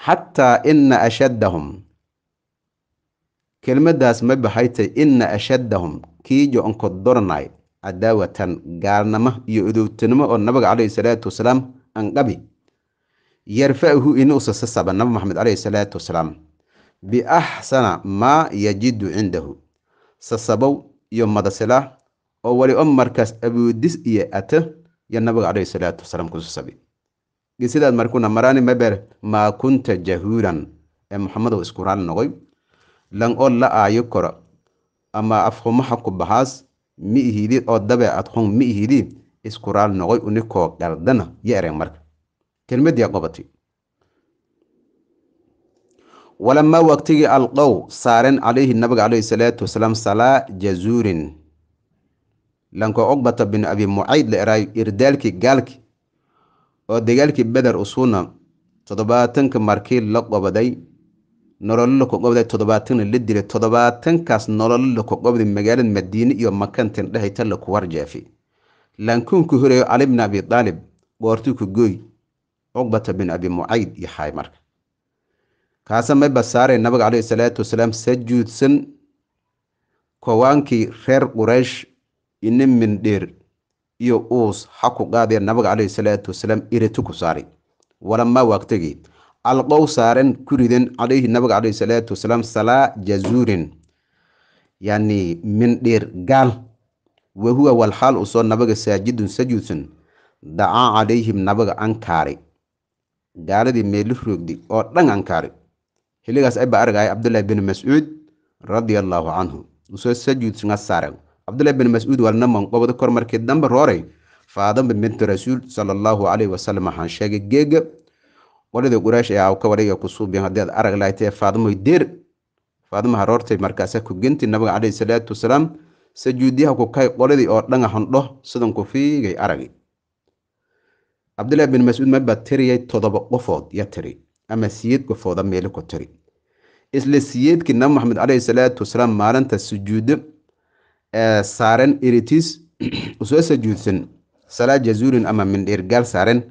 S1: xataa inna ashaddahum kelmaddaas ma baxaytay inna ashaddahum kiijo jo-onkodornaay cadaawatan gaalnama iyo idowtanimo oo nabiga calayhi salaatu wasalaam anqabi yarfacuhu inuusa sasaba nabi maxamed caleyhi salaatu wasalaam biaxsana maa yajidu cindahu sasabow iyo madasilaah oo wali o markaas abuudis iyo ate yo nabiga calayhi salaatu wasalaam kusu sabi gisidaad markuna maraani maber maa kunta jahuulan ee maxamedow isku raali noqoy lan oo la aayo koro ama afhumaha ku bahaas mi ihidi oo dabe adhung mi ihidi isku raali noqoy unikoo dhaldana yo ereng marka kelmadiyaa qobati walamaa waqtigii alqow saaren calayhi nabiga caleyhi salaatu wasalaam salaa jazuurin lanko ogbata bin abi mucayd la eraayo irdaalkii gaalki oo dagaalkii beder usuuna toddobaatanka markii la qobaday nololo la kogobday toddobaatanna la dilay toddobaatankaas nololo la kogobday magaalada madiine iyo makantan dhahayta laku warjeefi lankuunku horeeyo cali bin abi aalib goortii ku gooy cuqbata bin abi mucayd iyo xaay marka kaasa may basaaray nabiga caleyhi salaatu wasalaam sajuudsan kowaankii reer quraysh ina mindheer iyo uus xaku qaadee nabiga caleyhi salaatu wasalaam iratu ku saaray walamaa waagtagii alqow saaran ku riden caleyhi nabiga caleyhi salaatu wasalaam salaa jazuurin yacni mindheer gaal wahuwa walxaal usoo nabiga saajidun sajuudsan dacaa calayhim nabiga ankaaray gaaladii meeli roogdi oo dhan ankaaray xilligaas ayaa argaya cabdullaahi bin mascuud radia allaahu canhu usoo sajuudnga saaren cabdullahi bin mascuud walnaman qobdo kor markii dambe rooray faadamba binti rasuul sala allaahu calayhi wasalam waxaan sheegay geega qolida quraash ee aw ka wadhiga ku suubiyan haddaad arag lahayd faadimoy deer faadimaha roortay markaasa ku genti nabiga calayhi salaatu wasalaam sajuudiyaha ku kay qoladii oo dhanga hondho sidan ku fiigay aragi cabdullaahi bin mascuud mabaa tiriyay toddoba qofood ya tiri ama siyid gofooda meeli ku tiri isla siyeedkii nabi maxamed caleyhi salaatu wasalaam maalinta sujuudo ee saaren iritiis usoo sujuudsan salaa jazuurin ama mindhiirgaal saaren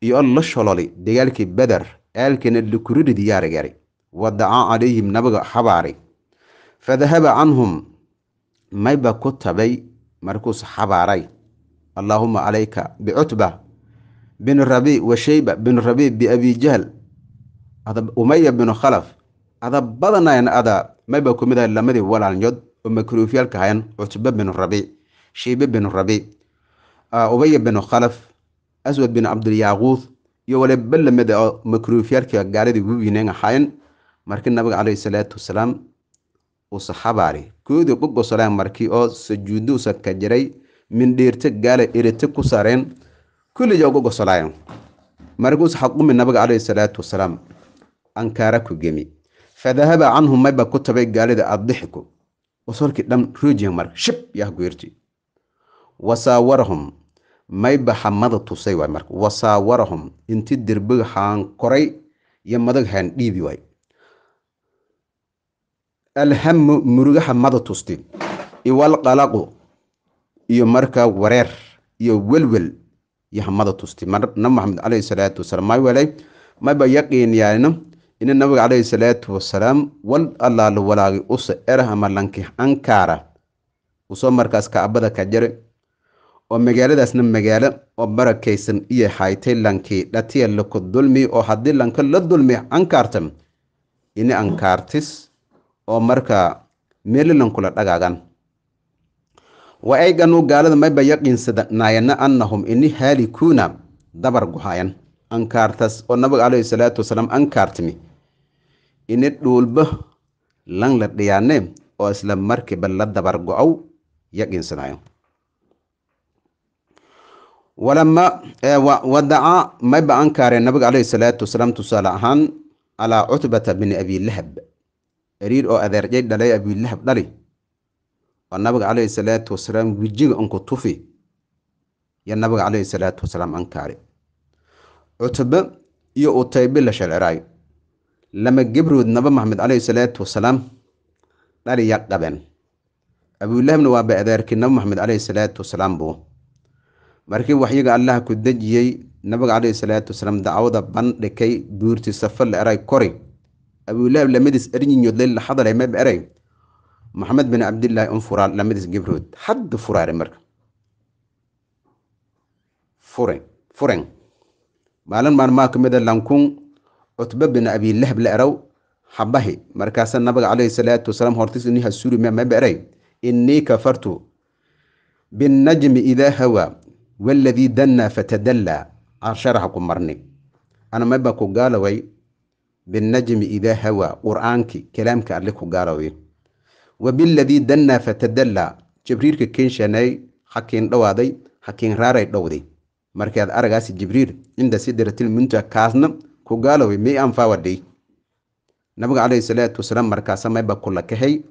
S1: iyo on la shololay dagaalkii beder aalkana likuridi yaarigari wa calayhim nabiga xabaari fadahaba canhum mayba ku tabay markuus xabaaray allaahuma calayka bicutba bin rabi wa shayba bin rabi biabi jahl umaya binu khalaf adab badanayn ada mayba ku lamadii walaalnyood oo makruufyaalka hayan cutbe binu rabiic shiibe binu rabiic ah, umaya binu khalaf aswad bin cabdulyaaquud iyo waleba lamid ah oo makruufyaalka gaaladii ugu wiineen markii nabiga caleyhi salaatu wasalaam uu saxabaari koodii qogosolaan markii oo sajuuduusa ka jiray mindhiirte gaala erite ku saareen kulliga ugu gosolaayeen markuus xaqumi nabiga caleyhi salaatu wasalaam ankaara ku gemi fadahaba canhu mayba ku tabay gaalida addixiku wasolki dham roojih marka shib yah goyrti wasaawarahum mayba xamada tusay waay marka wasaawarahum inti derbiga haankoray iyo madag haan dhiibi waay alhamu murugaha mada tusti iwalqalaqu iyo markaa wareer iyo welwel iyo hamada tusti na maxamed caleyhi salaatu wasalaam maa welay mayba yaqiinyaana ina nabiga calayhi salaatu wasalaam wal allaalo walaagi usa erah ama lankix ankaara usoo markaas kaabada ka jare oo magaaladaasna magaalo oo barakaysan iyo haytay lankii dhatiya laku dulmi oo haddii lanka la dulmi ankaartan ina ankaartis oo markaa meelilankula dhagaagan wa ayganuu gaalada mayba yaqiinsadanayana annahum ini haalikuuna dabar guhaayan ankaartas oo nabiga caleyhi salaatu wasalaam ankaartimi ina dhuulba lan la dhiyaane oo isla markiiba la dabar go-ow yaqiinsanayo wadaca eh, mayba ankaare nabiga caleyhi salaatu wasalaam tusaale ahaan calaa cutbata bini abilahab eriir oo adeerjay dhalay abilahab dhali oo nabiga caleyhi salaatu wasalaam wijiga unku tufi yo nabiga caleyhi salaatu wasalaam ankaari cutba iyo utaybi la sharceraayo lama gebrood naba maxamed caleyhi salaatu wasalaam dhaliya qaben abulahabna waa ba-adeerkii naba maxamed caleyhi salaatu wasalaam buu markii waxyiga allaha ku dejiyey nabiga caleyhi salaatu wasalaam dacwada bandhikay buurti safar la eray kori abulahab lamadiis eryiñood leylla xadalay mab eray maxamed bin cabdilaahi un furaa lamadiis gebrood hadda furaare marka furen furen maalin maalmaa kamida lankun cutba bin abilahab la eraw habahi markaasa nabiga caleyhi salaatu wasalaam hortis ini hasuri memeberay inii kafartu binnajmi idaa hawa waladii danna fatadalla carsharaha ku marni ana meba ku gaalaway binnajmi idaa hawa qur'aanki kalaamka alle ku gaalaway wa biladii danna fatadalla jibriirka keenshanay hakiin dhowaaday hakiin raaray dhowday markaad aragaasi jibriir cinda sidratil kaasna ku gaalowe mi aan nabiga calayhi salaatu wasalaam markaasa mayba kula kahay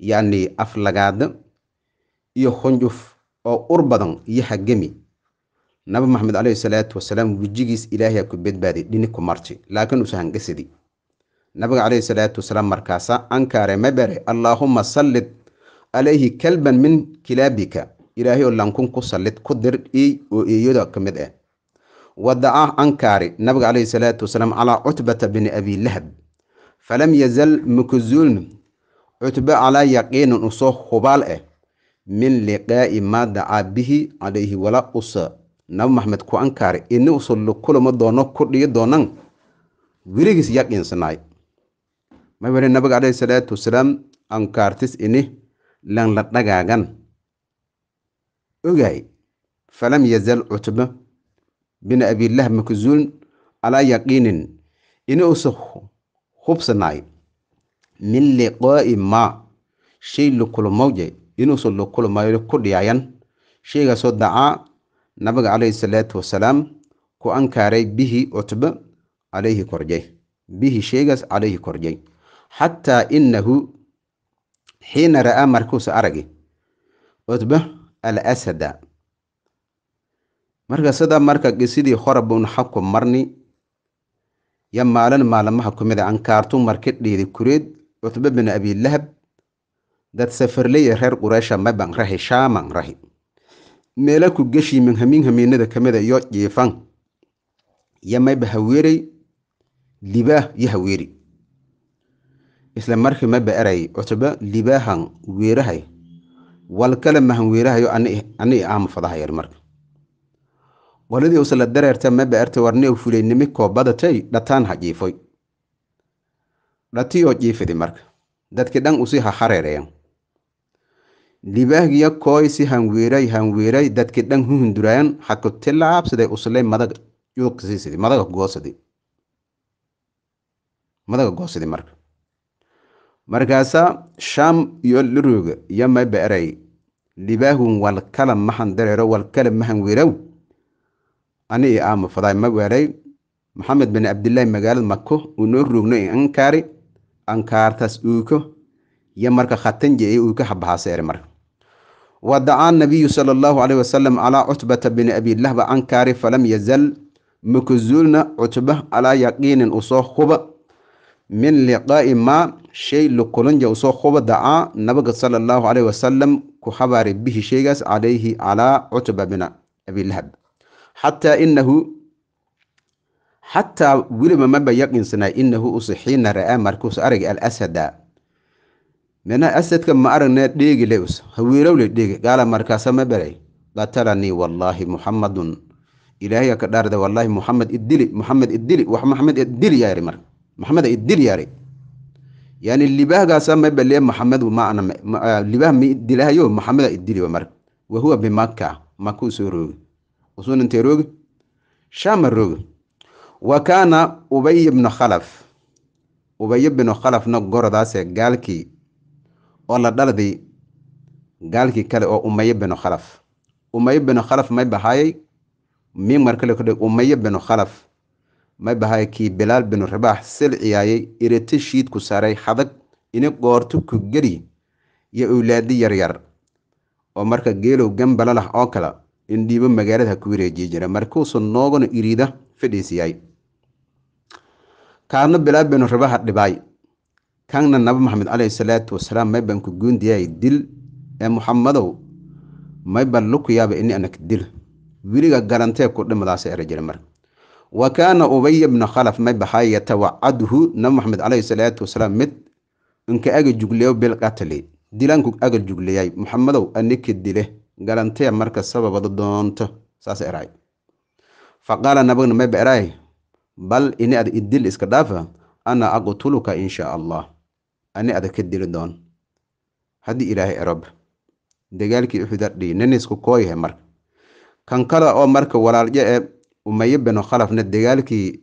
S1: yani aflagaado iyo hunjuf oo ur badan iyo hagemi nabi maxamed calayhi salaatu wasalaam wejigiis ilaahiyaa ku badbaaday dhini ku marti laakiin usa hangasidi nabiga calayhi salaatu wasalaam markaasa ankaare mabere allaahuma sallid calayhi kalban min kilaabika ilaahay oo lankun ku sallid ku dir ii oo eeyada ka mid ah wadaca ah ankaari nabiga calayhi salaatu wasalaam calaa cutbata bini abi lahab falam yazal mukuzuuln cutbe calaa yaqiinin usoo hubaal eh min liqaa'i maa dacaa bihi calayhi walaa usa nabi maxamed ku ankaari ini usul kulama doono ku dhigi doonan weligiis yaqiinsanaay ma weli nabiga calayhi salaatu wasalaam ankaartis ini lan la dhagaagan ogaay falam yazal cutbe bin abilah makzuun calaa yaqiinin inuusan hubsanaayn min liqaa'i maa shay lukulmawje inuusan lukulmayo ku dhiyaayan shaygaasoo dacaa nabiga calayhi salaatu wasalaam ku ankaaray bihi cutba calayhi korjay bihi sheegaas calayhi korjay xataa inahu xiina ra'aa markuusa aragi cutba al asada marka sidaa marka gesidii horabun haku marni ya maalin maalamaha ku mid a ankaartu kureed cutba bin abilahab dad safarley reer qureysha maban rahi shaaman rahi meela ku geshi minhamin kamida yo jiifan ya mayba haweerey libaah yo haweeri isla markii maba eray cutbe libaahan weerahay wal mahan weerahayo ani i aama marka walaadiiwsla dareerta ma baarte warnew fulay nimikoo badatay dhataan ha jiifoy dhatiyo jiifidi marka dadki dhan usi ha hareereyan dhibaahgiya kooy hanwiiray hanwiiray dadki dhan hu hunduraayan hakuti laabsiday yuuqsiisidi madaga goosidi madaga goosidi marka markaasaa shaam iyo liruuga iyo ma baray walkala mahan dareero walkala mahan wiiraw ani i aama faday ma weeray maxamed bin cabdilaahi magaalada mako uu noo roogno i ankaari ankaartaas uuko iyo marka khatanja ee uuka habahaasa marka wadacaa nabiyu sala allahu caleyhi wasalam calaa cutbata bini abilahba ankaari falam yazal makuzuulna cutba calaa yaqiinin usoo huba min liqaa'i maa shay lukulanja usoo huba dacaa nabiga sala allahu caleyhi wasalam ku habaari bihi shaygaas caleyhi calaa cutba bini abilahab xataa inahu xataa weliba maba yaqiinsanaa inahu use xiina ra'aa markuus arag alsada manaa asadka ma aragna dheegile us haweelowle dheegi gaala markaasa ma beray qatalanii wallaahi muxamadun ilaahay ka dhaarda wallaahi muxamed idili muxamed idili wax maxamed idili yaari mar maxameda idili yaari yani libaahgaasa ma balee maana libaah ma idilahayo maxameda idiliba mar wahuwa bimaka maka soo roogi usunantee roog shaama roog wa kaana ubay ibnu khalaf ubay ibnu khalafna gordaasee gaalkii oo la dhalday gaalkii kale oo umaye binu khalaf umaye binu khalaf may bahaayay mimar kale kudhe umaye binu khalaf may bahaayay kii bilaal binu ribaax silciyaayay irete shiidku saaray xadag ini goorto ku geli iyo owlaadi yaryar oo marka geelow gambalo lah oo kale indhiibo magaalada ha ku wareejiyi jira markuusan noogana iriida fadhiisiyay kaadna bilaab baynu rabaha dhibaay kanna nabi maxamed caleyhi salaatu wasalaam may baan ku guundiyay dil ee muxamadow may baan lukuyaaba ini anak dil weliga garantee ku dhimadaas era jira mar wa kaana ubaya bna khalaf may baxay yatawacadhu nabi maxamed caleyhi salaatu wasalaam mid inka aga jugleyo bilqatli dilaanku aga jugleyay muxamadow anika dile galantee marka sababada doonto saas eray faqaala nabagna mayba eray bal ini ada idil iska dhaafa ana aqtuluka insha allah ani ada ka dili doon haddii ilaahay erob dagaalkii uxudardhi nanisku koo yahay marka kan kala oo marka walaalyo ee umaye beno khalafna dagaalkii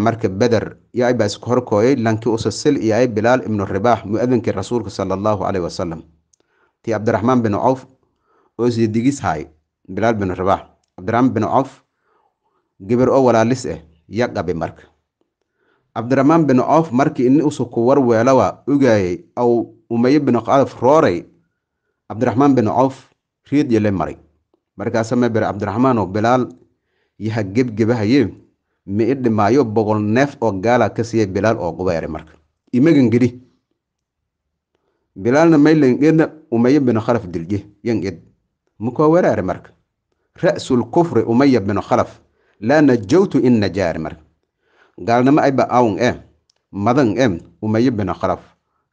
S1: marka beder yaay baas horkooyay lankii usasil iyay bilaal ibnu ribaax mu-adinkii rasuulka sala allahu caleyh wasalam tii cabdiraxmaan binu cawf ooisdigishay bilaal bin rabax cabdiraxmaan bin cof gabar oo walaalis eh ya qabi marka cabdiraxmaan bin cof markii ini usuku warweelawa ugaayay aw umaye bin qadaf rooray cabdiraxmaan bin cof riidyo le maray markaasama bere cabdiraxmaanoo bilaal yaha gebgebahaye mi i dhimaayo boqol neef oo gaala kasiya bilaal oo qubeere marka imagangedhi bilaalna maylan umaye binu khalaf dilje yan muka waa waraare marka ra'sulkufri umaya binu khalaf laa najowtu in najaare marka gaalnimo ayba awn e madan e umaye binu khalaf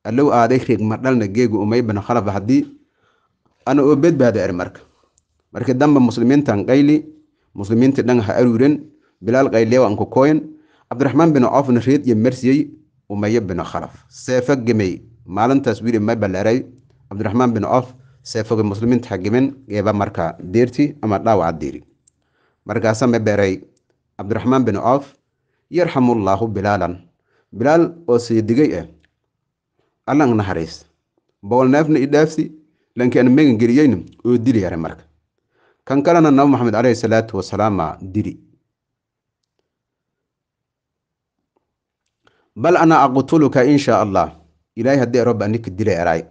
S1: allow aaday reegma dhalna geegu umaye binu khalaf haddii ana oo bedbaada er marka marki damba muslimiintan qayli muslimiinti dhan aruuren bilaal qayliyaw anku kooyan cabdiraxmaan bin coofna reed iyo marsiyey umaye binu khalaf seefo gemey maalintaas wiili ma cabdiraxmaan bin coof seefoga muslimiinta xagiman eeba markaa deerti ama dhaawaca diiri markaasa meberay cabdiraxmaan bin coof yarxamullaahu bilaalan bilaal oo sii digay ah allang naxariis boqolneefna i dhaafsi lankaan megangeliyeyna oo dili yara marka kan kalena nabi maxamed caleyhi salaatu wasalaama dili bal ana aqtuluka in shaa allah ilaahay haddii rob anika dila eray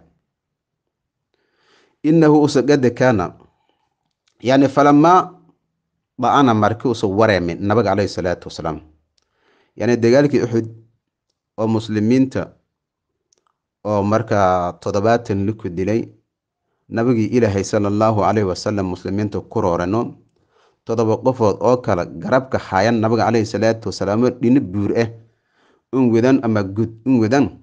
S1: inahu usa gadakaana yani falamaa da-ana marki usa wareemin nabiga caleyhi salaatu wasalaam yani dagaalkii uxud oo muslimiinta oo markaa toddobaatan liku dilay nabigii ilaahay sala allahu calayhi wasalam muslimiinta ku roorano toddoba qofood oo kale garabka haayan nabiga calayhi salaatu wasalaam oo dhino buur ah un wadan ama gud in wedan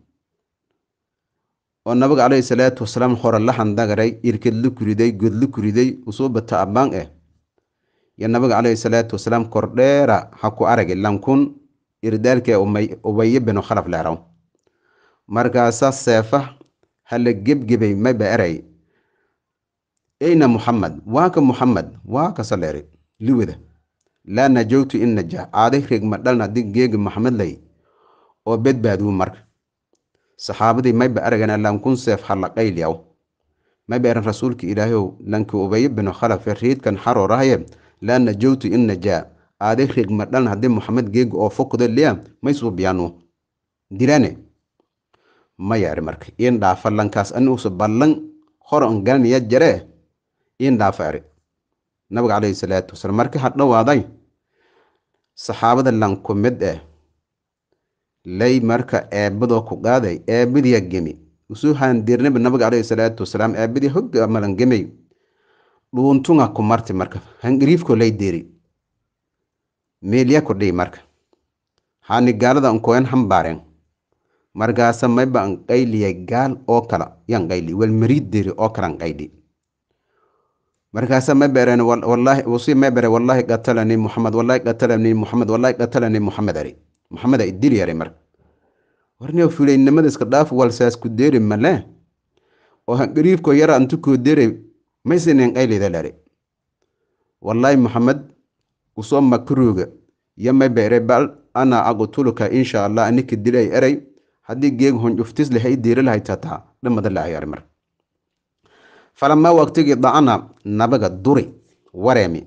S1: oo nabiga caleyhi salaatu wasalaam hore la handagaray irkadlu kuriday godlu kuriday usuubata abbaan eh iyo nabiga caleyhi salaatu wasalaam kordheera ha ku aragi lankun irdaalkee ubaye binu khalaf leeraw markaasaa seefa hala gebgebay maba eray eyna muxamed waa ka muxamed waa ka saleeri laa najowtu in najah caaday regma dhalna dig geegi maxamed lay oo bedbaaduu marka saxaabadii mayba araganaa laankunseef hallaqaylyaw mayba eran rasuulka ilaahayow lanki ubeye binu khalafe riidkan xaroo rahaye laa in najaa aaday rigma dhalan haddii moxamed geega oo fokdo liya maysuubiyaanu dilane ma yaari marka in dhaafa lankaas ani ballan horon garanaya jaree in dhaafa eri nabiga caleyhi salaatu wasalaam markii ha saxaabada lan mid eh ley marka eebadoo ku qaaday eebbadiya gemi usuu haandiirnabi nabiga caleyhi salaatu wasalaam eebbadiya hogga malan gemey dhuuntunga ku marti marka hangiriifko ley deeri meelya ku dhihi marka hani gaalada ankoyan hambaaren margaasa mayba an qayliyay gaal oo kala yan qayli walmariid deeri oo kala an qayli markaasa ma usii ma bere wallaahi muxamed wallaahi qatalani muxamed wallaahi qatalani muxamed ari maxameda idil yaray marka warniyo fulaynimada iska dhaaf walsaasku deere male oo hangariifko yara antukoo dere maysinen qaylida lare maxamed usoo makaruuga yamay beere bal ana aqtuluka insha allah anika dilay eray haddii geeg honjuftis lehay diira lahay tataa dhamada la ciyaari falamaa waqtigii dacana nabaga duri wareemi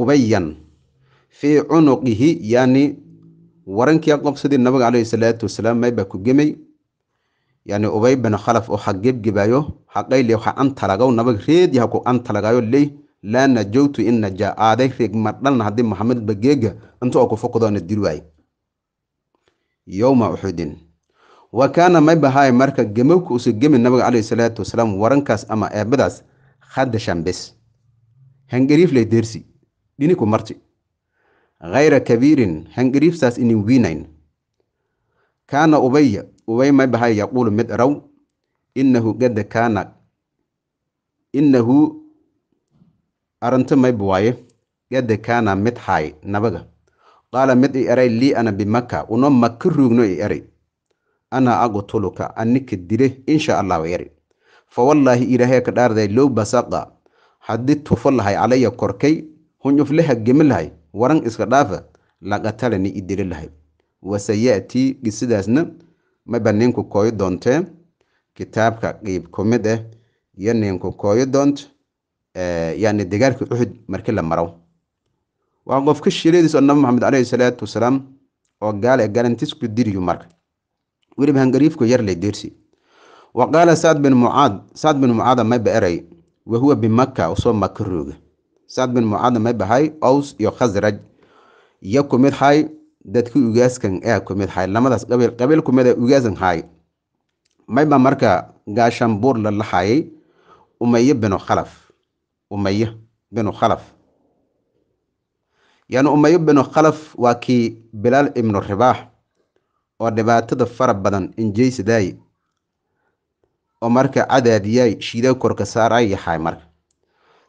S1: ubayan fii cunuqihi yani warankii aqoobsadii nabiga caleyhi salaatu wasalaam maybaa ku gemay yani ubay bin khalaf oo ha gebgebayo haqayle ha antalagaw nabag reedi haku antalagayo ley laa najowtu in najaa aaday reegmadhalna haddii maxamed bageega intu oo ku fokodoona dil waaye yowma uxudin wa kaana maybahaay marka gemowka usa gemi nabiga caleyhi salaatu wasalaam warankaas ama eebadaas khadashan bes hangariif lay deersi dhiniku marti khayra kabiirin hangiriibsaas inin wiinayn kaana ubaya ubay may bahay yaquulu mid iraw inahu gada kaana inahu aranto mayba waaye gada kaana mid haay nabaga qaala mid i eray lii ana bimaka uno maka ruugno i eray ana aqtuluka anika dile insha allah wa eri fawallaahi ilaahay ka dhaarday low basaqa haddii tufo lahay calaya korkay hun uflaha gemi lahay waran iska dhaafa laqatalani i dili lahayd wasaya'tii qisadaasna maba ninku kooyo doontee kitaabka qiib ku mid ah iyo ninku kooyo doonto yani dagaalkii uxud markii la maro waa qofka shiladiis oo nabi maxamed caleyhi salaatu wasalaam oo gaale galantiis ku diriyo marka weliba hangariifku yar lay diirsi wa qaala sacd bin mucaad sacd bin mucaada mayba eray wa huwa bimaka usoo maka rooga sacd bin mucaadna may bahay ows iyo khasraj iyo kumid hay dadki ugaaskan aa kumid hay lamadaas qabiil qabiil kumida ugaasan hay mayba marka gaashan buur la lahayay umaye binu khalaf umaye binu khalaf yani umaye binu khalaf waa kii bilaal ibnu ribaax oo dhibaatada fara badan injaysadaaye oo marka cadaadiyay shiiday korka saaraay yahay marka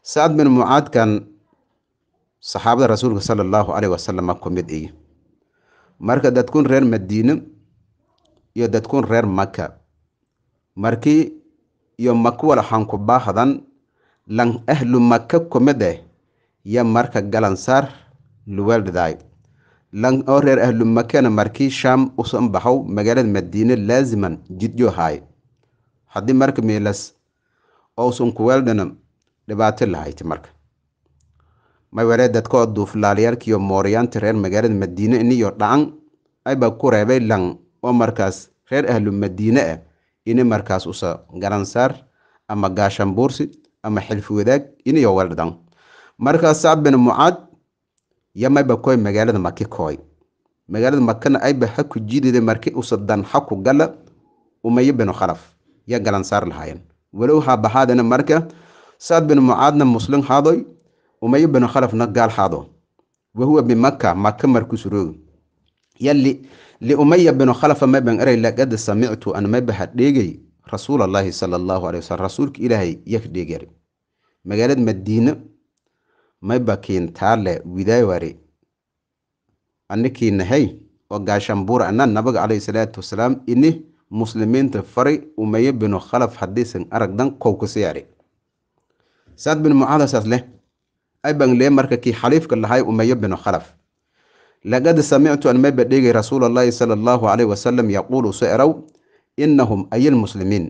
S1: sacad bin mucaadkan saxaabada rasuulka sala allahu caleyh wasalam ku mid iyo marka dadkun reer madiine iyo dadkun reer maka markii iyo maka walaxan ku lan ahlu maka kumid mid eh ya marka galansaar luweldaday lan oo reer ahlu makana markii shaam usan baxow magaalada madiine laaziman jidyo haay haddii marka meelas ousan kuweldana dhibaato lahayd marka maywere dadkoo duuflaalayaalkiiyo mooriyaanta reer magaalada madiine iniyo dhacan aybaa ku reebay lang oo markaas reer ahlu madiine ah ini markaas usa garansaar ama gaashambuursi ama xilfi wadaag iniyo weldhan markaas sacab bin mucaad yamayba koy magaalada maki kooy magaalada makana ayba haku jidida marki usa dan haku gala umayo binu khalaf ya galansaar lahaayeen walow ha bahaadana marka saad bin mucaadna muslim haadoy umayo bin khalafna gaal haado wahuwa bimaka maka markuu suroogo yali liumaya bin khalafa mabang eray laqad samictu an mabaha dheegay rasuulallaahi sala allahu alay wasalam rasuulka ilaahay yak dheegare magaalada madiine maybakiin taale widaaware anikiinahay oo gaashambuur ana nabiga calayhi salaatu wasalaam ini muslimiinta faray umayo binu khalaf haddiisan aragdan kowkasayare saad bin mucaada saas leh abang lee marka kii xaliifka lahay umayo binu khalaf laqad samictu an meba dhegay rasuulallaahi sala allahu calayhi wasalam yaquulu so erow innahum aya lmuslimiin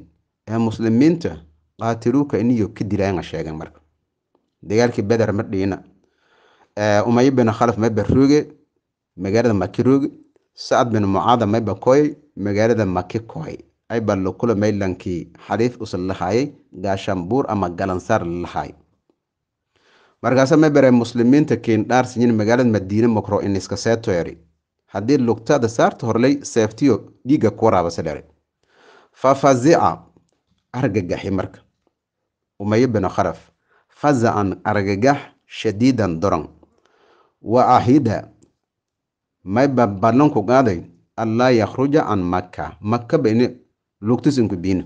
S1: ee muslimiinta qaatiluuka iniyo ka dilaanga sheegen marka dagaalkii beder ma dhiina umayo binu khalaf maba rooge magaalada maki rooge sacad bin mucaada maba koyay magaalada maki koyay aybaa lokula maylankii xariif usan lahaayay ama galansaar lalahaay markaase mebere muslimiinta keendhaarsiyin magaalada madiine mokro iniska seetoeri haddii lugtaada saarta horley seeftiyo dhiigga ku waraabase dhere fafazica argagaxi marka umayo binu kharaf fazacan argagax shadiidan doran wa ahida mayba qaaday allaa yakhruja can maka makkaba ini lugtisinka diina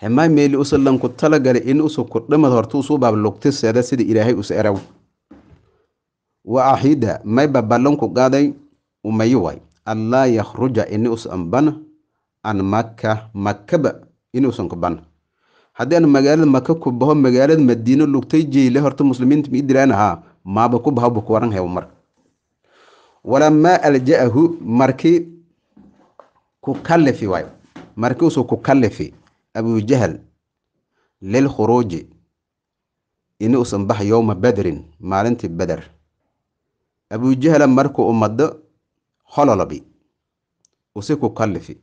S1: himaa meeli usalan ku talagala in usa kudhamad horta usuu baab lugtisada sida ilaahay usa eraw wa axida mayba ballanku qaaday umayu allaa yakhruja ini usan bana an maka makaba inuusan ku bana haddii aan magaalada maka ku baho magaalada madiino lugtay jeyle horta muslimiinta miidiraan ahaa maaba ku baho bu ku waran hew mar walamaa alja'ahu markii ku kallifi waayo markiisuu ku kallifi abujahl lilkhuruuji inuusan bax yowma badrin maalintii beder abujahala markuu umado hololobi usi ku kallifi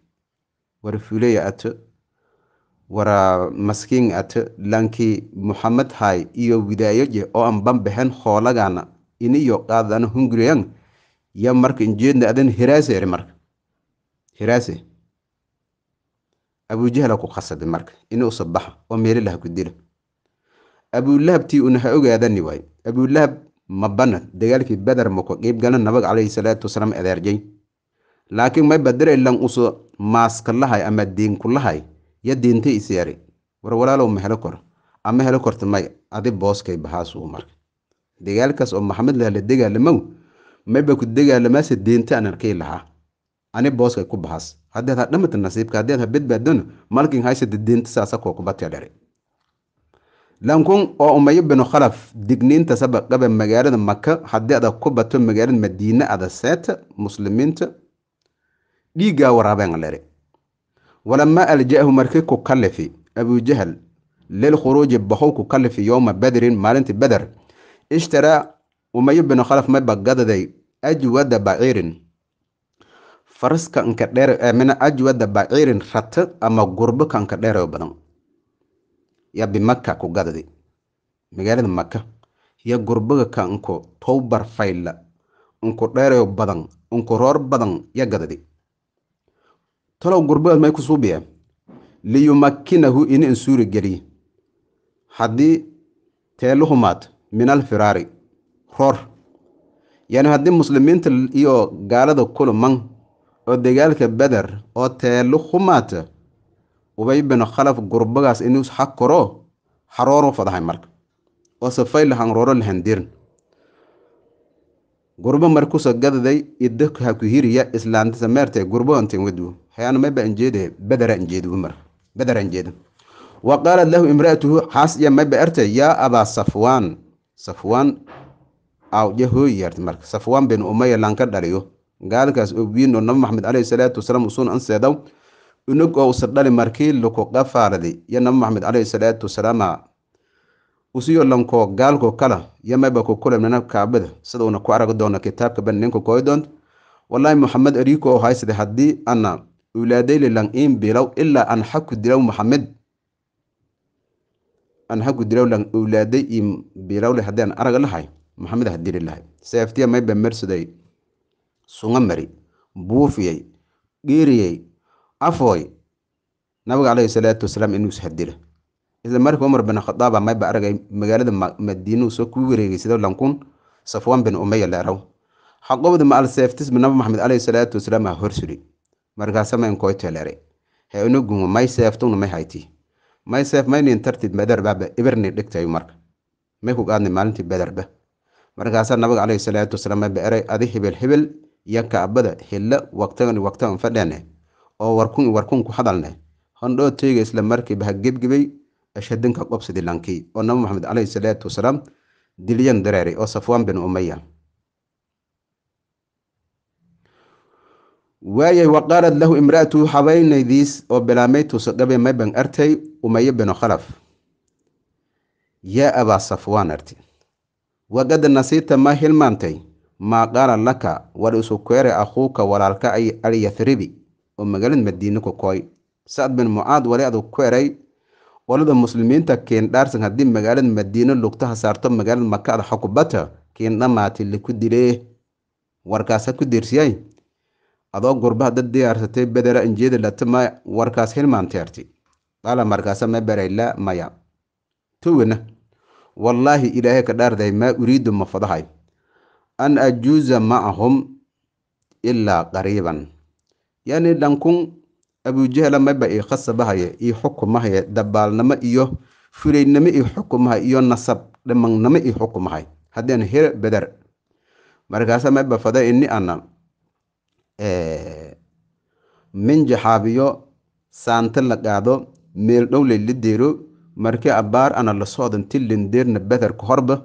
S1: war fuleya ato wara ah, maskiin ato lankii muxamed hay iyo widaayoje oo an bambehen hoolagaana iniyo qaadana hungriyan ya marka injeedna adan hiraaseri marka hiraase abuujahla ku qasaday marka inuu sabaxo oo meelilaha ku dilo abulahabtii una ha ogaadani waayo abulahab ma dagaalkii badar mako qiibgala nabag caleyhi salaatu wasalaam adeerjay laakiin may badare lan uso maaskalahay ama diinkulahay ya diintay is war walaalow ma helo kor ama helo korta may adi booskay bahaas uu marka dagaalkaas oo maxamed laha la degaalamaw mayba ku degaalamase diinta aan lahaa ani booska ku bahas haddeed ha dhamatan nasiibka haddeed ha badbaadona malkin haysada diinta saasakoo lankun oo umayo binu khalaf digniinta sabaqaba magaalada maka haddii ada ku bato magaalada madiine ada seeta muslimiinta dhiiggaa waraaben lere walamaa alja markii ku kalifi abujahal lil khuruuji ku kalifi yowma badrin maalintii bader ishtaraa umayo binu khalaf ma bagadaday ajwada baciirin faraska nkadheer eh, min ajwada baciirin rata ama gurbo ka nkadheero badan yaa bimaka ku gadadi magaalada maka yaa gurbaga ka nko towbar fayla nko dheero badan nko roor badan yaa gadadi talow gurbagaas may ku suubiya liyumakkinahu ini insuuri geliye haddii teeluhumaad min alfiraari roor yani haddii muslimiinta iyo gaalada kuluman oo dagaalka beder oo teelo humaata ubay bin khalaf gurbagaas inuu xag koro xarooro fadahay marka oo safay lahanrooro lahandirin gurbo markuso gadaday idaka haku hiriya islaanta sameerte gurbo onten wedwo hayana maba anjeede badara anjeedu mar badara anjeedu wa qaalat lahu imra'atuhu xaas ya maba erte yaa abaa safwaan safwaan aw ya hooyi yarti marka bin umaya lanka dhaliyo gaalkaas ogiino nabi maxamed caleyhi salaatu wasalaam usuun anseedaw unug oo usardhali markii luku qafaardi yo nabi maxamed caleyhi salaatu wasalaama usiyo lanko gaalku kala yo mayba kukulamnana kaabada sida uuna ku aragi doono kitaabka banninka koydoon walaahi maxamed eriko oo haysde haddii ana ulaadayli lan iin bilow ilaa an xaku dilow maxamed an xaku dilow lan ulaaday im bilowle haddii an araga lahay maxamed hadili lahay seeftiya mayba mersaday sungamari buufiyey dhiiriyey afooy nabiga caleyhi salaatu wasalaam inuu ishadira isla markii cumar bin khadaab amayba aragay magaalada madiinuu soo ku wareegay sida lankuun bin umeya leeraw xaqobda ma alseeftisba nabi maxamed caleyhi salaatu wasalaam aa horsiri markaasama inkoyteleere he inagungu may seeftunu may hayti may seef maynin tartid bederbaaba ibirni dhigtayu marka may ku maalintii bederba markaasaa nabiga caleyhi salaatu wasalaam mayba eray adi hebel hebel iyo kacbada hilla waqtigan waqtigan fadhene oo warkun warkun ku hadalne hondhoo teega isla markiiba ha gebgebay ashadinka qobsidi lankii oo nabi maxamed caleyhi salaatu wasalaam dilyan dareeray oo safwaan bin umaya waayay wa qaalad lahu imraatu habeynaydiis oo bilaameytuusa dhabe mayban artay umaye binu khalaf yaa abaa safwaan arti wagada nasiita ma hilmaantay maa qaala laka war isu kweere akhuuka walaalka ay alyahribi oo magaalad madiine ku kooy sacd bin mucaad wali adu kweeray walada muslimiinta keendhaarsan haddii magaalada madiine lugtaha saarto magaalada maka ad xukubata keendhamaati liku dilee warkaas ku diirsiyay adoo gurbaha dad diyaarsatay bedera injeeda latama warkaas hilmaanteerti qaala markaasa ma berayla maya tuwina wallaahi ilaahay ka dhaarday maa uriidu ma fadahay an ajuuza ma'ahum ilaa qariiban yacnii dhankun abujahalamaba ii khasabahaye io xukumahaye dabaalnamo iyo fulaynimo io xukumahay iyo nasab dhimangnamo io xukumahay haddeen hir beder markaasa mayba fada ini ana eh, minjaxaabiyo saante la qaado meel dhowlay deero markii abaar ana la socdan bederka horba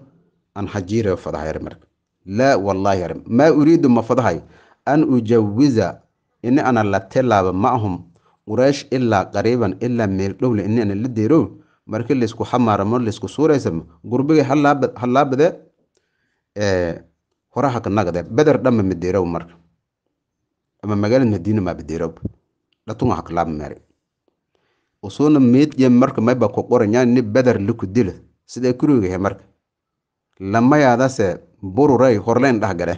S1: an xajiiree fadahayer marka laa wallaahi arim maa uriidu ma fadahay an ujawiza ini ana la tilaabo macahum quraysh ilaa qariiban ilaa meel dhowle ini ana la deerow markii laysku xamaaramo laysku suuraysam gurbigay hallaabade horaha kanagade beder dhanba madeerow marka ama magaalada madiina maabadeerow dhatunga hakalaaba meere usuna meedye marka mayba ku qoran ni beder likudila siday kurigahe marka lamayaadase bururay horleen dhahgare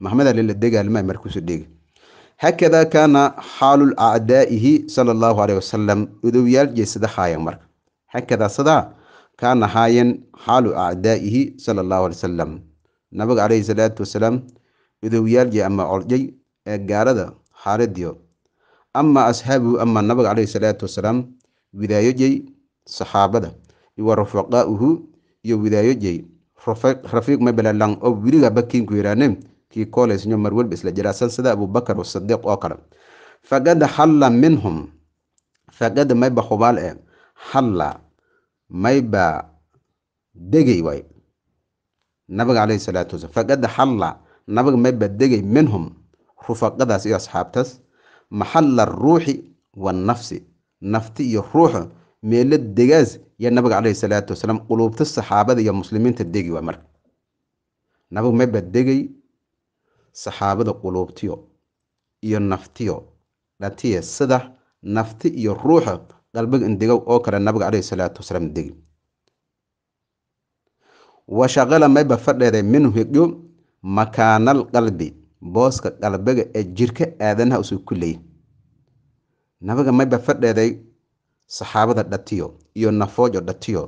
S1: maxmed alila degaalmaa markusu dhege hakadaa kaana xaalu acdaa'ihi sala allahu aleyh wasalam udowyaal jeesada haayan marka hakadaa sadaa kaana haayan xaalu acdaa'ihi sala allahu aley wasalam nabiga caleyhi salaatu wasalaam udowyaal ama coljay ee gaarada xaaladiyo ama ashaabuhu ama nabiga caleyhi salaatu wasalaam widaayojey saxaabada iwa rufaqaa'uhu iyo widaayojey rafiiq mebelalang oo oh, wiliga bakiinku yidhaane kii koolaysnyo mar walba isla jiraasan sida abubakar sadiiq oo kale faqad xalla minhum faqad mayba hubaal e eh? xalla mayba degey way nabiga caleyhi salaatu wasalaam faqad xalla nabiga mayba degey minhum rufaqadaas iyo asxaabtaas maxalla aruuxi waannafsi nafti iyo ruuxu meelo degaas yaa nabiga caleyhi salaatu wasalaam quluubta saxaabada iyo muslimiinta degi waa marka nabigu mebaa degay saxaabada quluubtiyo iyo naftiyo dhatiye sida nafti iyo ruuxa qalbiga indegow oo kale nabiga caleyhi salaatu wasalaam degi wa shaqala mayba fadheede minhu makaanal qalbi booska qalbiga ee jirka aadanaha usuu ku leeyay nabiga mayba fadheeday saxaabada dhatiyo iyo nafoojo dhatiyo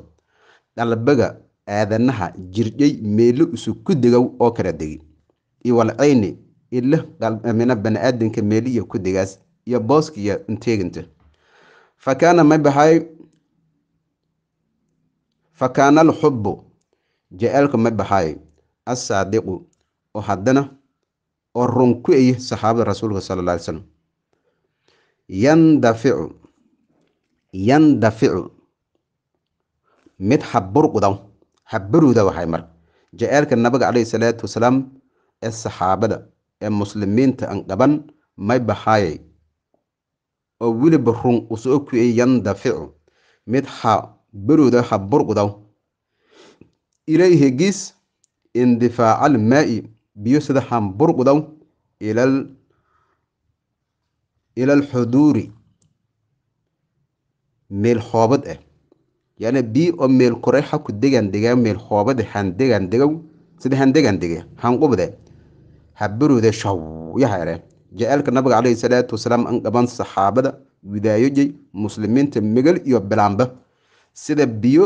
S1: dhalbaga aadanaha jirdhay meelo ku degow oo kala degi iwalcayni ilo mina bani-aadanka meeliya ku degaas iyo booskiiyo inteeginta fa kaana mabaxay alxubbu ja-aalku mabaxay assaadiqu oo haddana oo run ku eye saxaabada rasuulka sala alla alay slam yandaficu yandaficu mid haburqudaw habaruuda waxay marka jaceelka nabiga calayhi salaatu wasalaam ee saxaabada ee muslimiinta aan qaban may bahaayay oo weliba run usoo soo kuyey yandaficu mid habaruuda haburqudaw ilayhi giis indifaaca almaa'i biyo sida hamburqudaw ilal xuduuri meel hoobad ah eh. yaani bii oo meel koray haku ah degan degaa meel hoobad eh, han degan degow sida han degan dege hanqubde eh. habarooda shaw yahaere jaa nabiga caleyhi salaatu wasalaam an dhaban saxaabada widaayojay muslimiinta megal iyo bilaanba sida biyo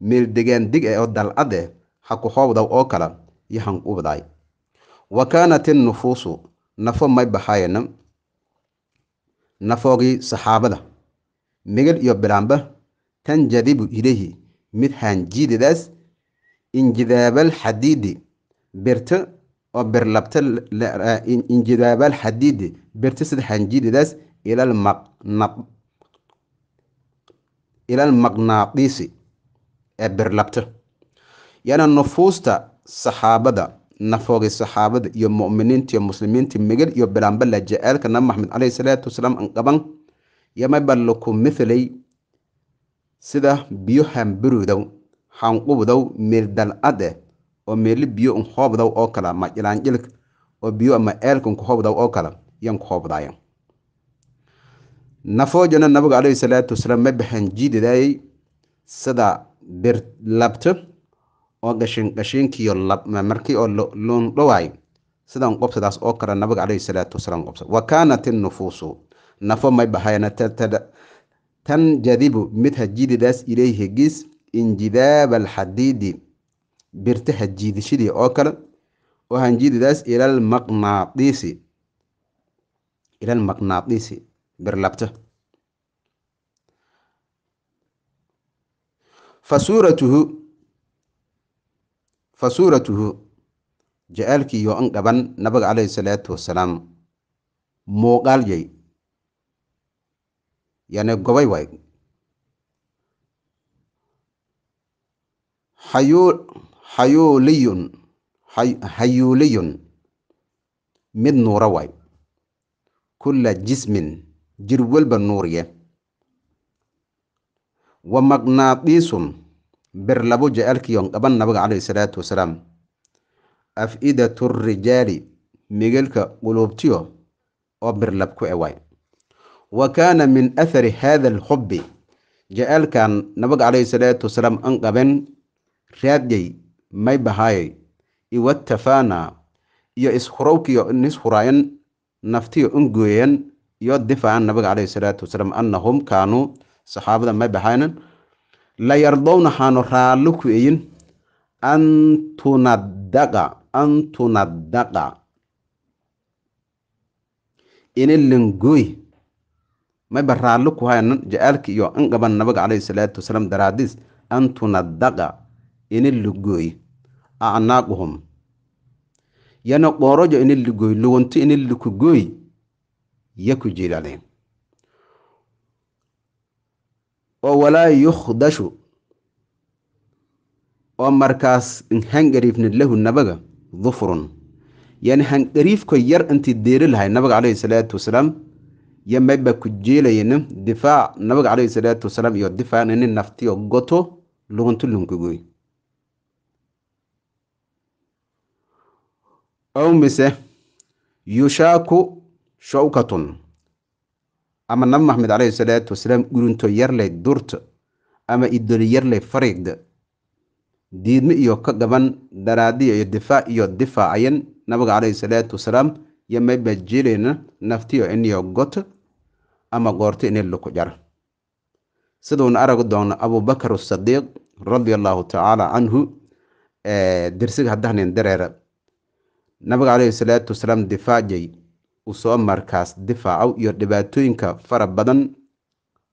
S1: meel degaan deg ah oo dalcad ah haku hoobdaw oo kala iyo hanqubdaay wa kaanat innufuusu nafo may baxaayana nafoogii saxaabada migil iyo bilaamba tanjadibu ilayhi mid haanjiidadaas injidaabal xadiidi birta oo birlabta injidaabaal xadiidi birta sida haanjiidadaas ilal maqnaadiisi ee birlabta yaana nufuusta saxaabada nafoogay saxaabada iyo mu'miniinta iyo muslimiinta migil iyo bilaamba la ja'aalka nabi maxamed caleyhi salaatu wasalaam aan qaban yamaballukum mithley sida biyo hamburuudow hanqubdow meeldal'ade oo meeli biyo n hoobdow oo kala ma cilaanjilk oo biyo ama eelkan ku hobdow oo kala yan ku nafoojana nabiga alayhi salaatu wasalaam ma baxan jiididaayay sida bir labto oo gashin gashiinkiyo markii oo luundhawaay sidaan qobsadaas oo kale nabiga calayhi salaatu wasalaam qobsa wa kaanat innufuusu nafo may baxayaan tanjadibu mid hajiididaas ileyhi giis injidaab alxadiidi birta hajiidishidii oo kale oo hanjiididaas ilalmaqnaadiisi ilal birlabta fasuuratuhu fasuuratuhu ja-aalkii yo-an qaban nabiga calayhi salaatu wasalaam muuqaalyay yani gobay waay xayuuliyun hayuuliyun mid nuura waay kulla jismin jir walba nuuriye wa magnaadiisun ber labu jecalkiyon qaban nabiga calayhi salaatu wasalaam af-idatu rijaali migelka quluubtiyo oo birlab ku ewaay wa kaana min athari haada alxubbi jaceelkan nabiga calayhi salaatu wasalaam an qaben raadiyey may bahaayey iwatafaana iyo ishurowkiyo ishuraayan naftiyo ungooyan iyo difaacan nabiga calayhi salaatu wasalaam annahum kaanuu saxaabada may bahaynan la yardowna haanu raallo ku eyin an tunadaqa an tunadaqa ini lingooy mayba raalli ku haynan jacaalka iyo an qaban nabiga caleyhi salaatu wasalaam daraadiis an tunadaqa ini lugooy acnaaquhum yana qoorojo ini lugooy lugunti ini lukugooy yaku jiilaleen oo walaa yukhdashu oo markaas hangariifnid lahu nabaga dufrun yani hangariifko yar intii deeri lahay nabiga caleyhi salaatu wasalaam iyo mayba ku jeelaynin difaac nabiga caleyhi salaatu wasalaam iyo difaacnini naftiyo goto luguntu lungugoy ow mise yushaaku shawkatun ama nabi maxamed caleyhi salaatu wasalaam urunto yarley durta ama idoli yarley fariigda diidmo iyo ka gaban daraadiya iyo difaac iyo difaacayan nabiga caleyhi salaatu wasalaam yo naftiyo inyo goto ama goorto inay luku jara siduuna aragi doono abubakar sadiiq radia allaahu tacaala canhu e, dirsiga haddahnin dareera nabiga caleyhi salaatu wasalaam difaacay uu soo markaas difaaco iyo dhibaatooyinka fara badan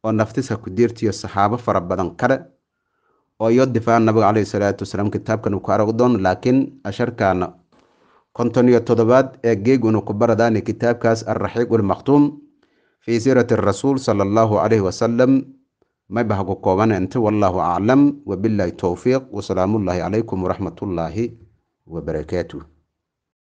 S1: oo naftiska ku diirtiyo saxaabo fara badan kale oo iyo difaaca nabiga caleyhi salaatu wasalaam kitaabkan uu ku aragi doono laakiin asharkaana konton iyo toddobaad ee geeguna ku baradaani kitaabkaas alraxiiq ulmakhtuum fii siirati rasuul sala allahu calayhi wasalam mayba hagu koobanente wallaahu aclam wabilaahi towfiiq wasalaamullaahi calaykum waraxmatullaahi wabarakaatuh